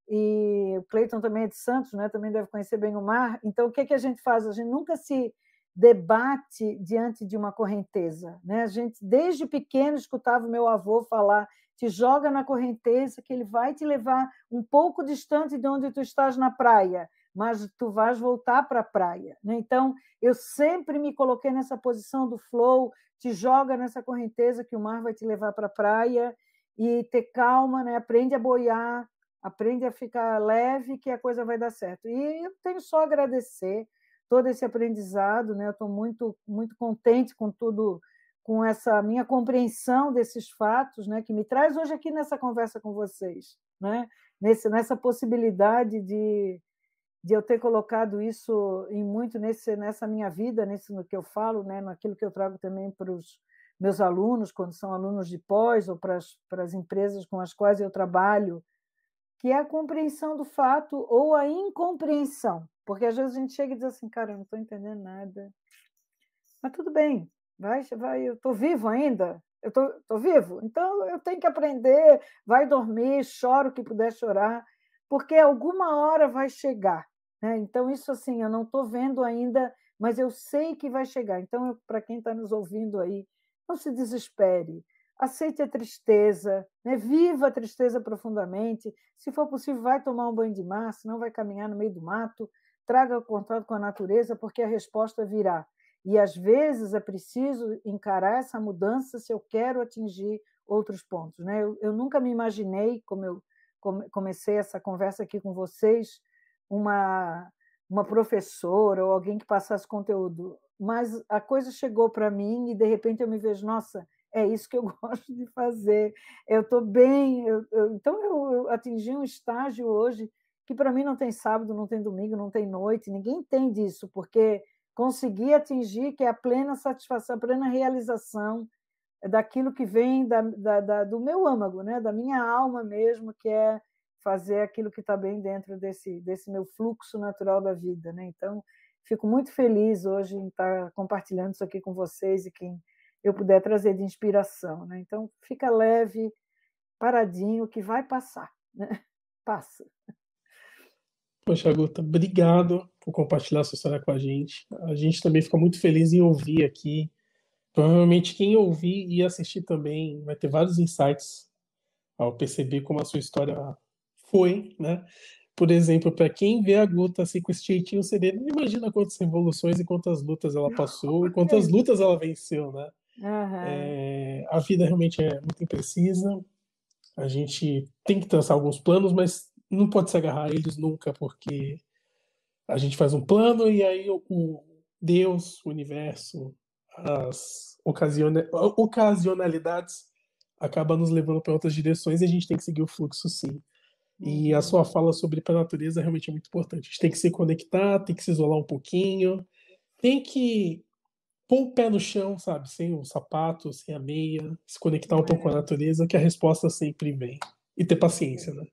e o Cleiton também é de Santos, né? também deve conhecer bem o mar. Então, o que, é que a gente faz? A gente nunca se debate diante de uma correnteza. Né? A gente, desde pequeno, escutava o meu avô falar: te joga na correnteza, que ele vai te levar um pouco distante de onde tu estás na praia, mas tu vais voltar para a praia. Né? Então, eu sempre me coloquei nessa posição do flow: te joga nessa correnteza, que o mar vai te levar para a praia, e ter calma, né? aprende a boiar Aprende a ficar leve que a coisa vai dar certo. E eu tenho só a agradecer todo esse aprendizado, né? Eu estou muito, muito contente com tudo, com essa minha compreensão desses fatos, né? Que me traz hoje aqui nessa conversa com vocês, né? Nesse, nessa possibilidade de, de eu ter colocado isso em muito nesse, nessa minha vida, nesse no que eu falo, né? Naquilo que eu trago também para os meus alunos, quando são alunos de pós ou para as, para as empresas com as quais eu trabalho que é a compreensão do fato ou a incompreensão. Porque às vezes a gente chega e diz assim, cara, eu não estou entendendo nada. Mas tudo bem, vai, vai, eu estou vivo ainda, eu estou vivo, então eu tenho que aprender, vai dormir, choro o que puder chorar, porque alguma hora vai chegar. Né? Então, isso assim, eu não estou vendo ainda, mas eu sei que vai chegar. Então, para quem está nos ouvindo aí, não se desespere, aceite a tristeza, né? viva a tristeza profundamente. Se for possível, vai tomar um banho de mar, se não, vai caminhar no meio do mato. Traga o contato com a natureza, porque a resposta virá. E às vezes é preciso encarar essa mudança se eu quero atingir outros pontos. Né? Eu, eu nunca me imaginei, como eu comecei essa conversa aqui com vocês, uma, uma professora ou alguém que passasse conteúdo. Mas a coisa chegou para mim e de repente eu me vejo, nossa, é isso que eu gosto de fazer, eu estou bem. Eu, eu, então, eu, eu, atingi um estágio hoje que para mim não tem sábado, não tem domingo, não tem noite, ninguém entende isso, porque consegui atingir que é a plena satisfação, a plena realização daquilo que vem da, da, da, do meu âmago, né? da minha alma mesmo, que é fazer aquilo que está bem dentro desse, desse meu fluxo natural da vida. Né? Então, fico muito feliz hoje em estar tá compartilhando isso aqui com vocês e quem eu puder trazer de inspiração. Né? Então, fica leve, paradinho, que vai passar. Né? Passa.
Poxa, Guta, obrigado por compartilhar sua história com a gente. A gente também fica muito feliz em ouvir aqui. Provavelmente quem ouvir e assistir também vai ter vários insights ao perceber como a sua história foi, né? Por exemplo, para quem vê a Guta assim com esse jeitinho não imagina quantas revoluções e quantas lutas ela passou e é quantas lutas ela venceu, né? Uhum. É, a vida realmente é muito imprecisa. A gente tem que traçar alguns planos, mas não pode se agarrar a eles nunca, porque a gente faz um plano e aí o, Deus, o universo, as ocasionalidades acaba nos levando para outras direções e a gente tem que seguir o fluxo sim. E a uhum. sua fala sobre a natureza realmente é muito importante. A gente tem que se conectar, tem que se isolar um pouquinho, tem que pôr o pé no chão, sabe? Sem o sapato, sem a meia, se conectar um pouco com a é. natureza, que a resposta sempre vem. E ter paciência, né?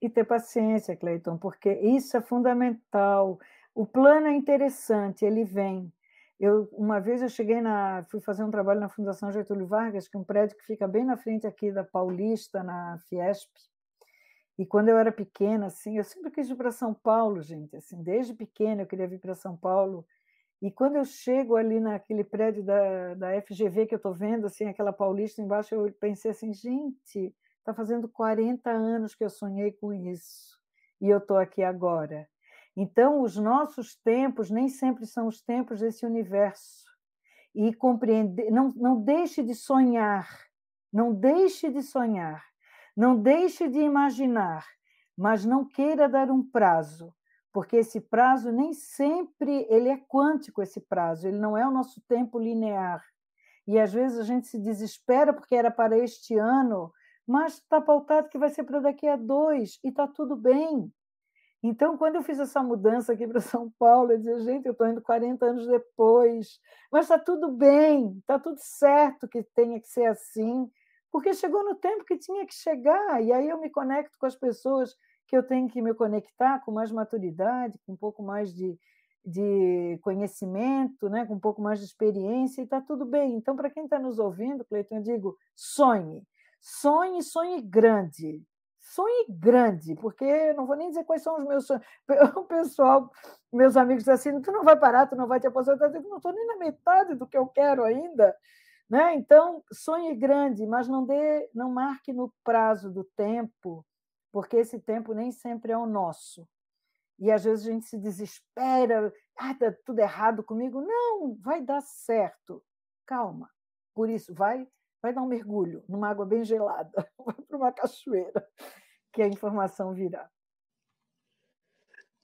E ter paciência, Cleiton, porque isso é fundamental. O plano é interessante, ele vem. Eu, uma vez eu cheguei na. fui fazer um trabalho na Fundação Getúlio Vargas, que é um prédio que fica bem na frente aqui da Paulista, na Fiesp. E quando eu era pequena, assim, eu sempre quis ir para São Paulo, gente. Assim, desde pequena eu queria vir para São Paulo e quando eu chego ali naquele prédio da, da FGV que eu estou vendo, assim, aquela paulista embaixo, eu pensei assim, gente, está fazendo 40 anos que eu sonhei com isso e eu estou aqui agora. Então, os nossos tempos nem sempre são os tempos desse universo. E compreender, não, não deixe de sonhar, não deixe de sonhar, não deixe de imaginar, mas não queira dar um prazo, porque esse prazo nem sempre ele é quântico esse prazo, ele não é o nosso tempo linear. E às vezes a gente se desespera porque era para este ano, mas está pautado que vai ser para daqui a dois e está tudo bem. Então, quando eu fiz essa mudança aqui para São Paulo, eu dizia, gente, eu estou indo 40 anos depois, mas está tudo bem, está tudo certo que tenha que ser assim, porque chegou no tempo que tinha que chegar, e aí eu me conecto com as pessoas que eu tenho que me conectar com mais maturidade, com um pouco mais de, de conhecimento, né? com um pouco mais de experiência, e está tudo bem. Então, para quem está nos ouvindo, Cleiton, eu digo: sonhe, sonhe, sonhe grande. Sonhe grande, porque eu não vou nem dizer quais são os meus sonhos. O pessoal, meus amigos, diz assim: tu não vai parar, tu não vai te aposentar. Eu digo, não estou nem na metade do que eu quero ainda. Né? Então, sonhe grande, mas não dê, não marque no prazo do tempo porque esse tempo nem sempre é o nosso. E às vezes a gente se desespera, ah, tá tudo errado comigo. Não, vai dar certo. Calma. Por isso, vai, vai dar um mergulho numa água bem gelada, vai para uma cachoeira, que a informação virá.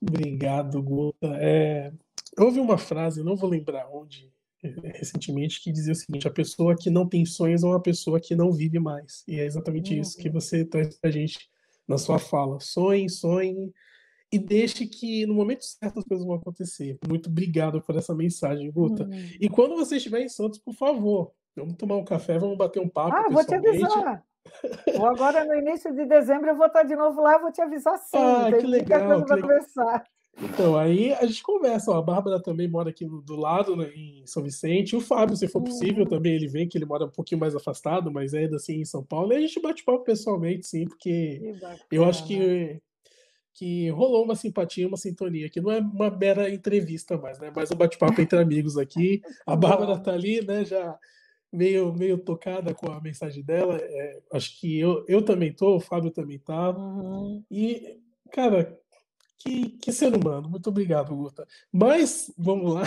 Obrigado, Guta. É, houve uma frase, não vou lembrar onde, é, recentemente, que dizia o seguinte: a pessoa que não tem sonhos é uma pessoa que não vive mais. E é exatamente uhum. isso que você traz para a gente na sua fala. Sonhe, sonhe e deixe que no momento certo as coisas vão acontecer. Muito obrigado por essa mensagem, Guta. Hum. E quando você estiver em Santos, por favor, vamos tomar um café, vamos bater um papo. Ah, vou te avisar.
Ou agora no início de dezembro eu vou estar de novo lá, vou te avisar sim. Ah, que legal. Que legal. conversar.
Então, aí a gente conversa. Ó, a Bárbara também mora aqui do lado, né, em São Vicente. o Fábio, se for possível, uhum. também ele vem, que ele mora um pouquinho mais afastado, mas ainda assim em São Paulo. E a gente bate papo pessoalmente, sim, porque eu acho que, que rolou uma simpatia, uma sintonia, que não é uma mera entrevista mais, né? Mas um bate-papo entre amigos aqui. A Bárbara tá ali, né? Já meio, meio tocada com a mensagem dela. É, acho que eu, eu também tô, o Fábio também tá. Uhum. E, cara, que, que ser humano. Muito obrigado, Guta. Mas, vamos lá.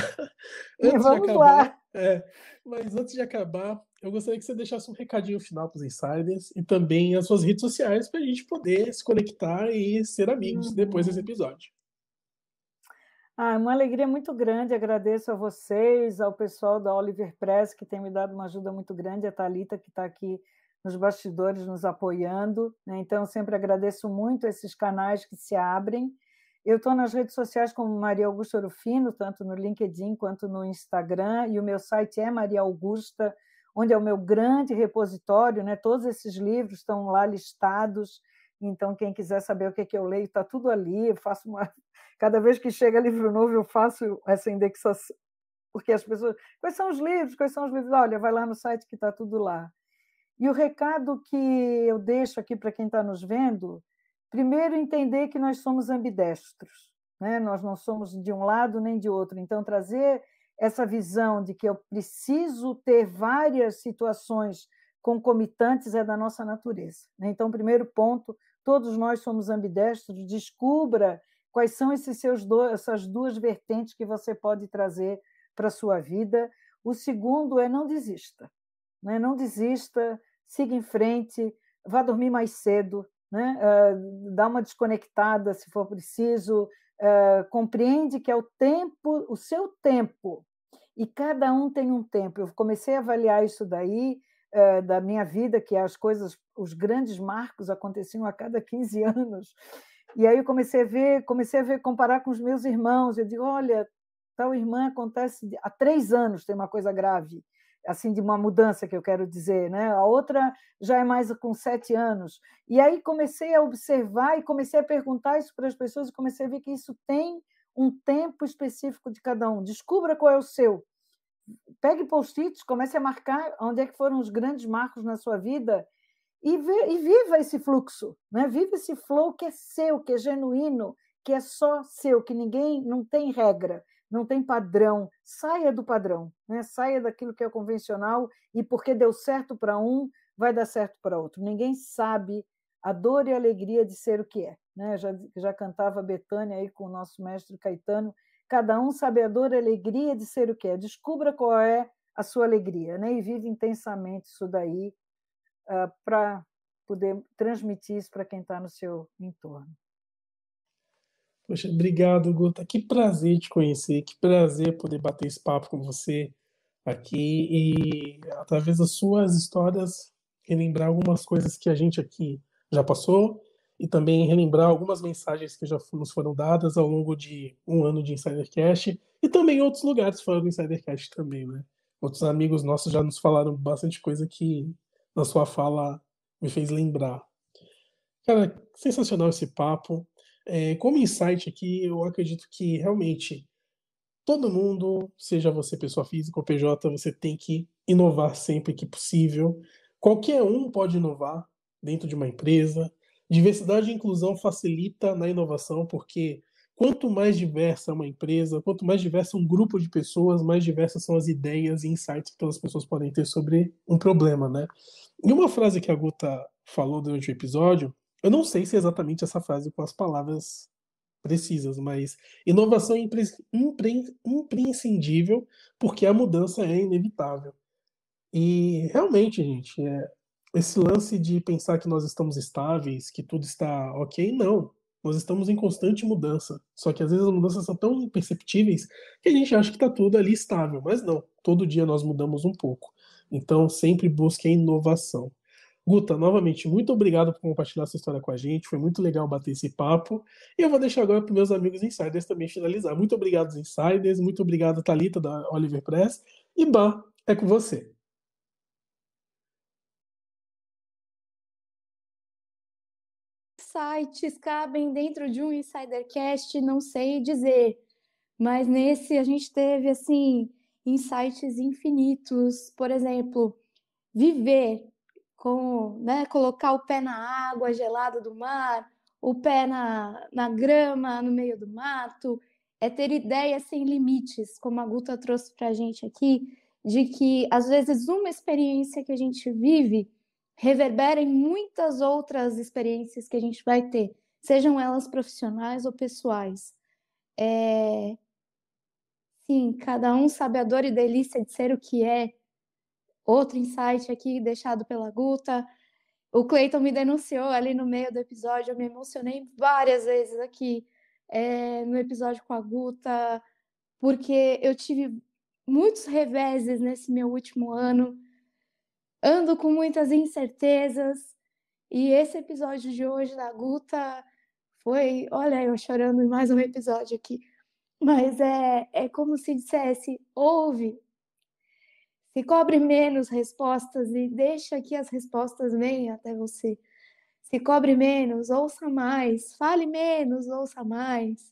Antes vamos acabar, lá.
É, mas antes de acabar, eu gostaria que você deixasse um recadinho final para os insiders e também as suas redes sociais para a gente poder se conectar e
ser amigos uhum. depois desse episódio. Ah, é uma alegria muito grande, agradeço a vocês, ao pessoal da Oliver Press, que tem me dado uma ajuda muito grande, a Thalita, que está aqui nos bastidores nos apoiando. Né? Então, sempre agradeço muito esses canais que se abrem eu estou nas redes sociais como Maria Augusta Orofino, tanto no LinkedIn quanto no Instagram, e o meu site é Maria Augusta, onde é o meu grande repositório, né? Todos esses livros estão lá listados. Então, quem quiser saber o que, é que eu leio, está tudo ali. Eu faço uma... Cada vez que chega livro novo, eu faço essa indexação. Porque as pessoas. Quais são os livros? Quais são os livros? Olha, vai lá no site que está tudo lá. E o recado que eu deixo aqui para quem está nos vendo Primeiro, entender que nós somos ambidestros, né? nós não somos de um lado nem de outro. Então, trazer essa visão de que eu preciso ter várias situações concomitantes é da nossa natureza. Né? Então, primeiro ponto, todos nós somos ambidestros, descubra quais são esses seus dois, essas duas vertentes que você pode trazer para a sua vida. O segundo é não desista. Né? Não desista, siga em frente, vá dormir mais cedo, né? Uh, dá uma desconectada se for preciso, uh, compreende que é o tempo, o seu tempo, e cada um tem um tempo. Eu comecei a avaliar isso daí uh, da minha vida, que as coisas, os grandes marcos aconteciam a cada 15 anos. E aí eu comecei a ver, comecei a ver, comparar com os meus irmãos. Eu digo, olha, tal irmã acontece há três anos, tem uma coisa grave assim de uma mudança que eu quero dizer, né? A outra já é mais com sete anos. E aí comecei a observar e comecei a perguntar isso para as pessoas e comecei a ver que isso tem um tempo específico de cada um. Descubra qual é o seu. Pegue post-its, comece a marcar onde é que foram os grandes marcos na sua vida e, vê, e viva esse fluxo, né? Viva esse flow que é seu, que é genuíno, que é só seu, que ninguém não tem regra não tem padrão. Saia do padrão, né? saia daquilo que é convencional e porque deu certo para um, vai dar certo para outro. Ninguém sabe a dor e a alegria de ser o que é. Né? Já, já cantava Betânia aí com o nosso mestre Caetano. Cada um sabe a dor e a alegria de ser o que é. Descubra qual é a sua alegria né? e vive intensamente isso daí uh, ah, para poder transmitir isso para quem está no seu entorno.
Poxa, obrigado, Guta. Que prazer te conhecer, que prazer poder bater esse papo com você aqui e, através das suas histórias, relembrar algumas coisas que a gente aqui já passou e também relembrar algumas mensagens que já nos foram dadas ao longo de um ano de Insidercast e também outros lugares fora do Insidercast também, né? Outros amigos nossos já nos falaram bastante coisa que na sua fala me fez lembrar. Cara, sensacional esse papo. É, como insight aqui, eu acredito que realmente todo mundo, seja você pessoa física ou PJ, você tem que inovar sempre que possível. Qualquer um pode inovar dentro de uma empresa. Diversidade e inclusão facilita na inovação, porque quanto mais diversa é uma empresa, quanto mais diversa é um grupo de pessoas, mais diversas são as ideias e insights que as pessoas podem ter sobre um problema, né? E uma frase que a Guta tá falou durante o episódio eu não sei se é exatamente essa frase com as palavras precisas, mas inovação é impre, impre, imprescindível porque a mudança é inevitável. E realmente, gente, é, esse lance de pensar que nós estamos estáveis, que tudo está ok, não. Nós estamos em constante mudança. Só que às vezes as mudanças são tão imperceptíveis que a gente acha que está tudo ali estável, mas não. Todo dia nós mudamos um pouco. Então sempre busque a inovação. Guta, novamente, muito obrigado por compartilhar essa história com a gente. Foi muito legal bater esse papo. E eu vou deixar agora para meus amigos insiders também finalizar. Muito obrigado, insiders. Muito obrigado, Talita da Oliver Press. E Bah, é com você.
Sites cabem dentro de um insidercast, não sei dizer. Mas nesse a gente teve assim insights infinitos. Por exemplo, viver com né, colocar o pé na água gelada do mar, o pé na, na grama, no meio do mato, é ter ideias sem limites, como a Guta trouxe para a gente aqui, de que às vezes uma experiência que a gente vive reverbera em muitas outras experiências que a gente vai ter, sejam elas profissionais ou pessoais. É... Sim, cada um sabe a dor e delícia de ser o que é, Outro insight aqui deixado pela Guta. O Cleiton me denunciou ali no meio do episódio, eu me emocionei várias vezes aqui é, no episódio com a Guta, porque eu tive muitos reveses nesse meu último ano, ando com muitas incertezas, e esse episódio de hoje da Guta foi, olha eu chorando em mais um episódio aqui, mas é, é como se dissesse, ouve, se cobre menos respostas e deixa que as respostas venham até você. Se cobre menos, ouça mais. Fale menos, ouça mais.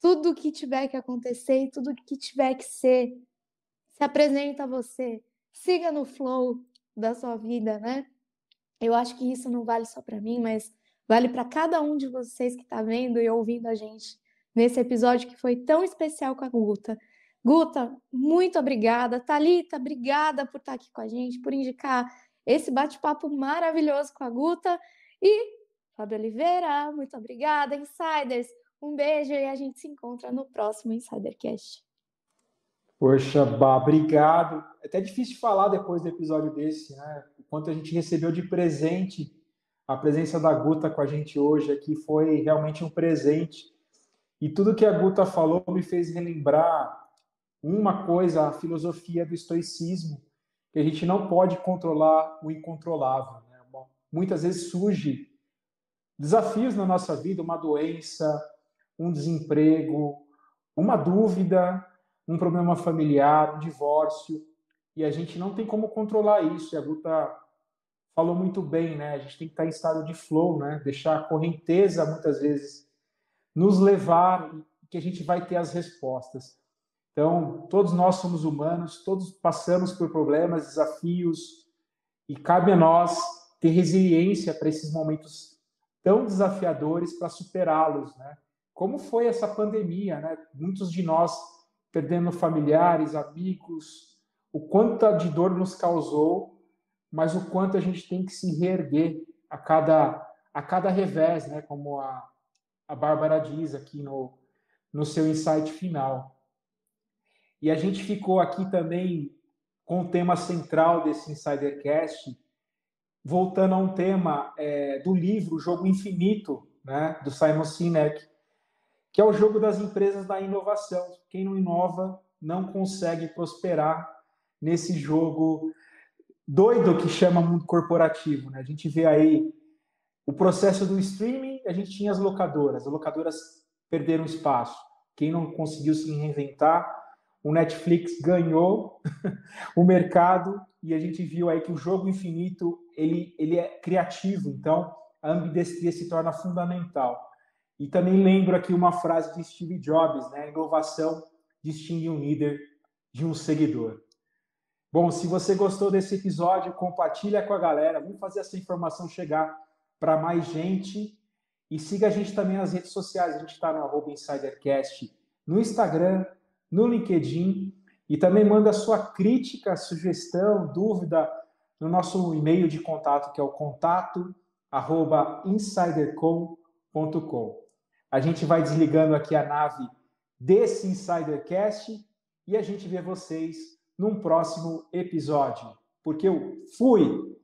Tudo que tiver que acontecer e tudo que tiver que ser, se apresenta a você. Siga no flow da sua vida, né? Eu acho que isso não vale só para mim, mas vale para cada um de vocês que está vendo e ouvindo a gente nesse episódio que foi tão especial com a Guta. Guta, muito obrigada. Talita, obrigada por estar aqui com a gente, por indicar esse bate-papo maravilhoso com a Guta. E Fábio Oliveira, muito obrigada. Insiders, um beijo e a gente se encontra no próximo Insidercast.
Poxa, Bah,
obrigado. É até difícil falar depois do episódio desse, né? O quanto a gente recebeu de presente. A presença da Guta com a gente hoje aqui foi realmente um presente. E tudo que a Guta falou me fez relembrar uma coisa, a filosofia do estoicismo, que a gente não pode controlar o incontrolável. Né? muitas vezes surge desafios na nossa vida, uma doença, um desemprego, uma dúvida, um problema familiar, um divórcio, e a gente não tem como controlar isso. E a Guta falou muito bem, né? A gente tem que estar em estado de flow, né? Deixar a correnteza muitas vezes nos levar que a gente vai ter as respostas. Então, todos nós somos humanos, todos passamos por problemas, desafios, e cabe a nós ter resiliência para esses momentos tão desafiadores para superá-los, né? Como foi essa pandemia, né? Muitos de nós perdendo familiares, amigos, o quanto de dor nos causou, mas o quanto a gente tem que se reerguer a cada a cada revés, né? Como a a Bárbara diz aqui no no seu insight final. E a gente ficou aqui também com o tema central desse Insidercast, voltando a um tema é, do livro Jogo Infinito, né, do Simon Sinek, que é o jogo das empresas da inovação. Quem não inova não consegue prosperar nesse jogo doido que chama mundo corporativo. Né? A gente vê aí o processo do streaming, a gente tinha as locadoras, as locadoras perderam espaço. Quem não conseguiu se reinventar o Netflix ganhou o mercado e a gente viu aí que o jogo infinito ele, ele é criativo, então a ambidestria se torna fundamental. E também lembro aqui uma frase de Steve Jobs, né? Inovação distingue um líder de um seguidor. Bom, se você gostou desse episódio, compartilha com a galera, vamos fazer essa informação chegar para mais gente e siga a gente também nas redes sociais, a gente está no arroba InsiderCast, no Instagram, no LinkedIn e também manda sua crítica, sugestão, dúvida no nosso e-mail de contato, que é o contato A gente vai desligando aqui a nave desse Insidercast e a gente vê vocês num próximo episódio. Porque eu fui!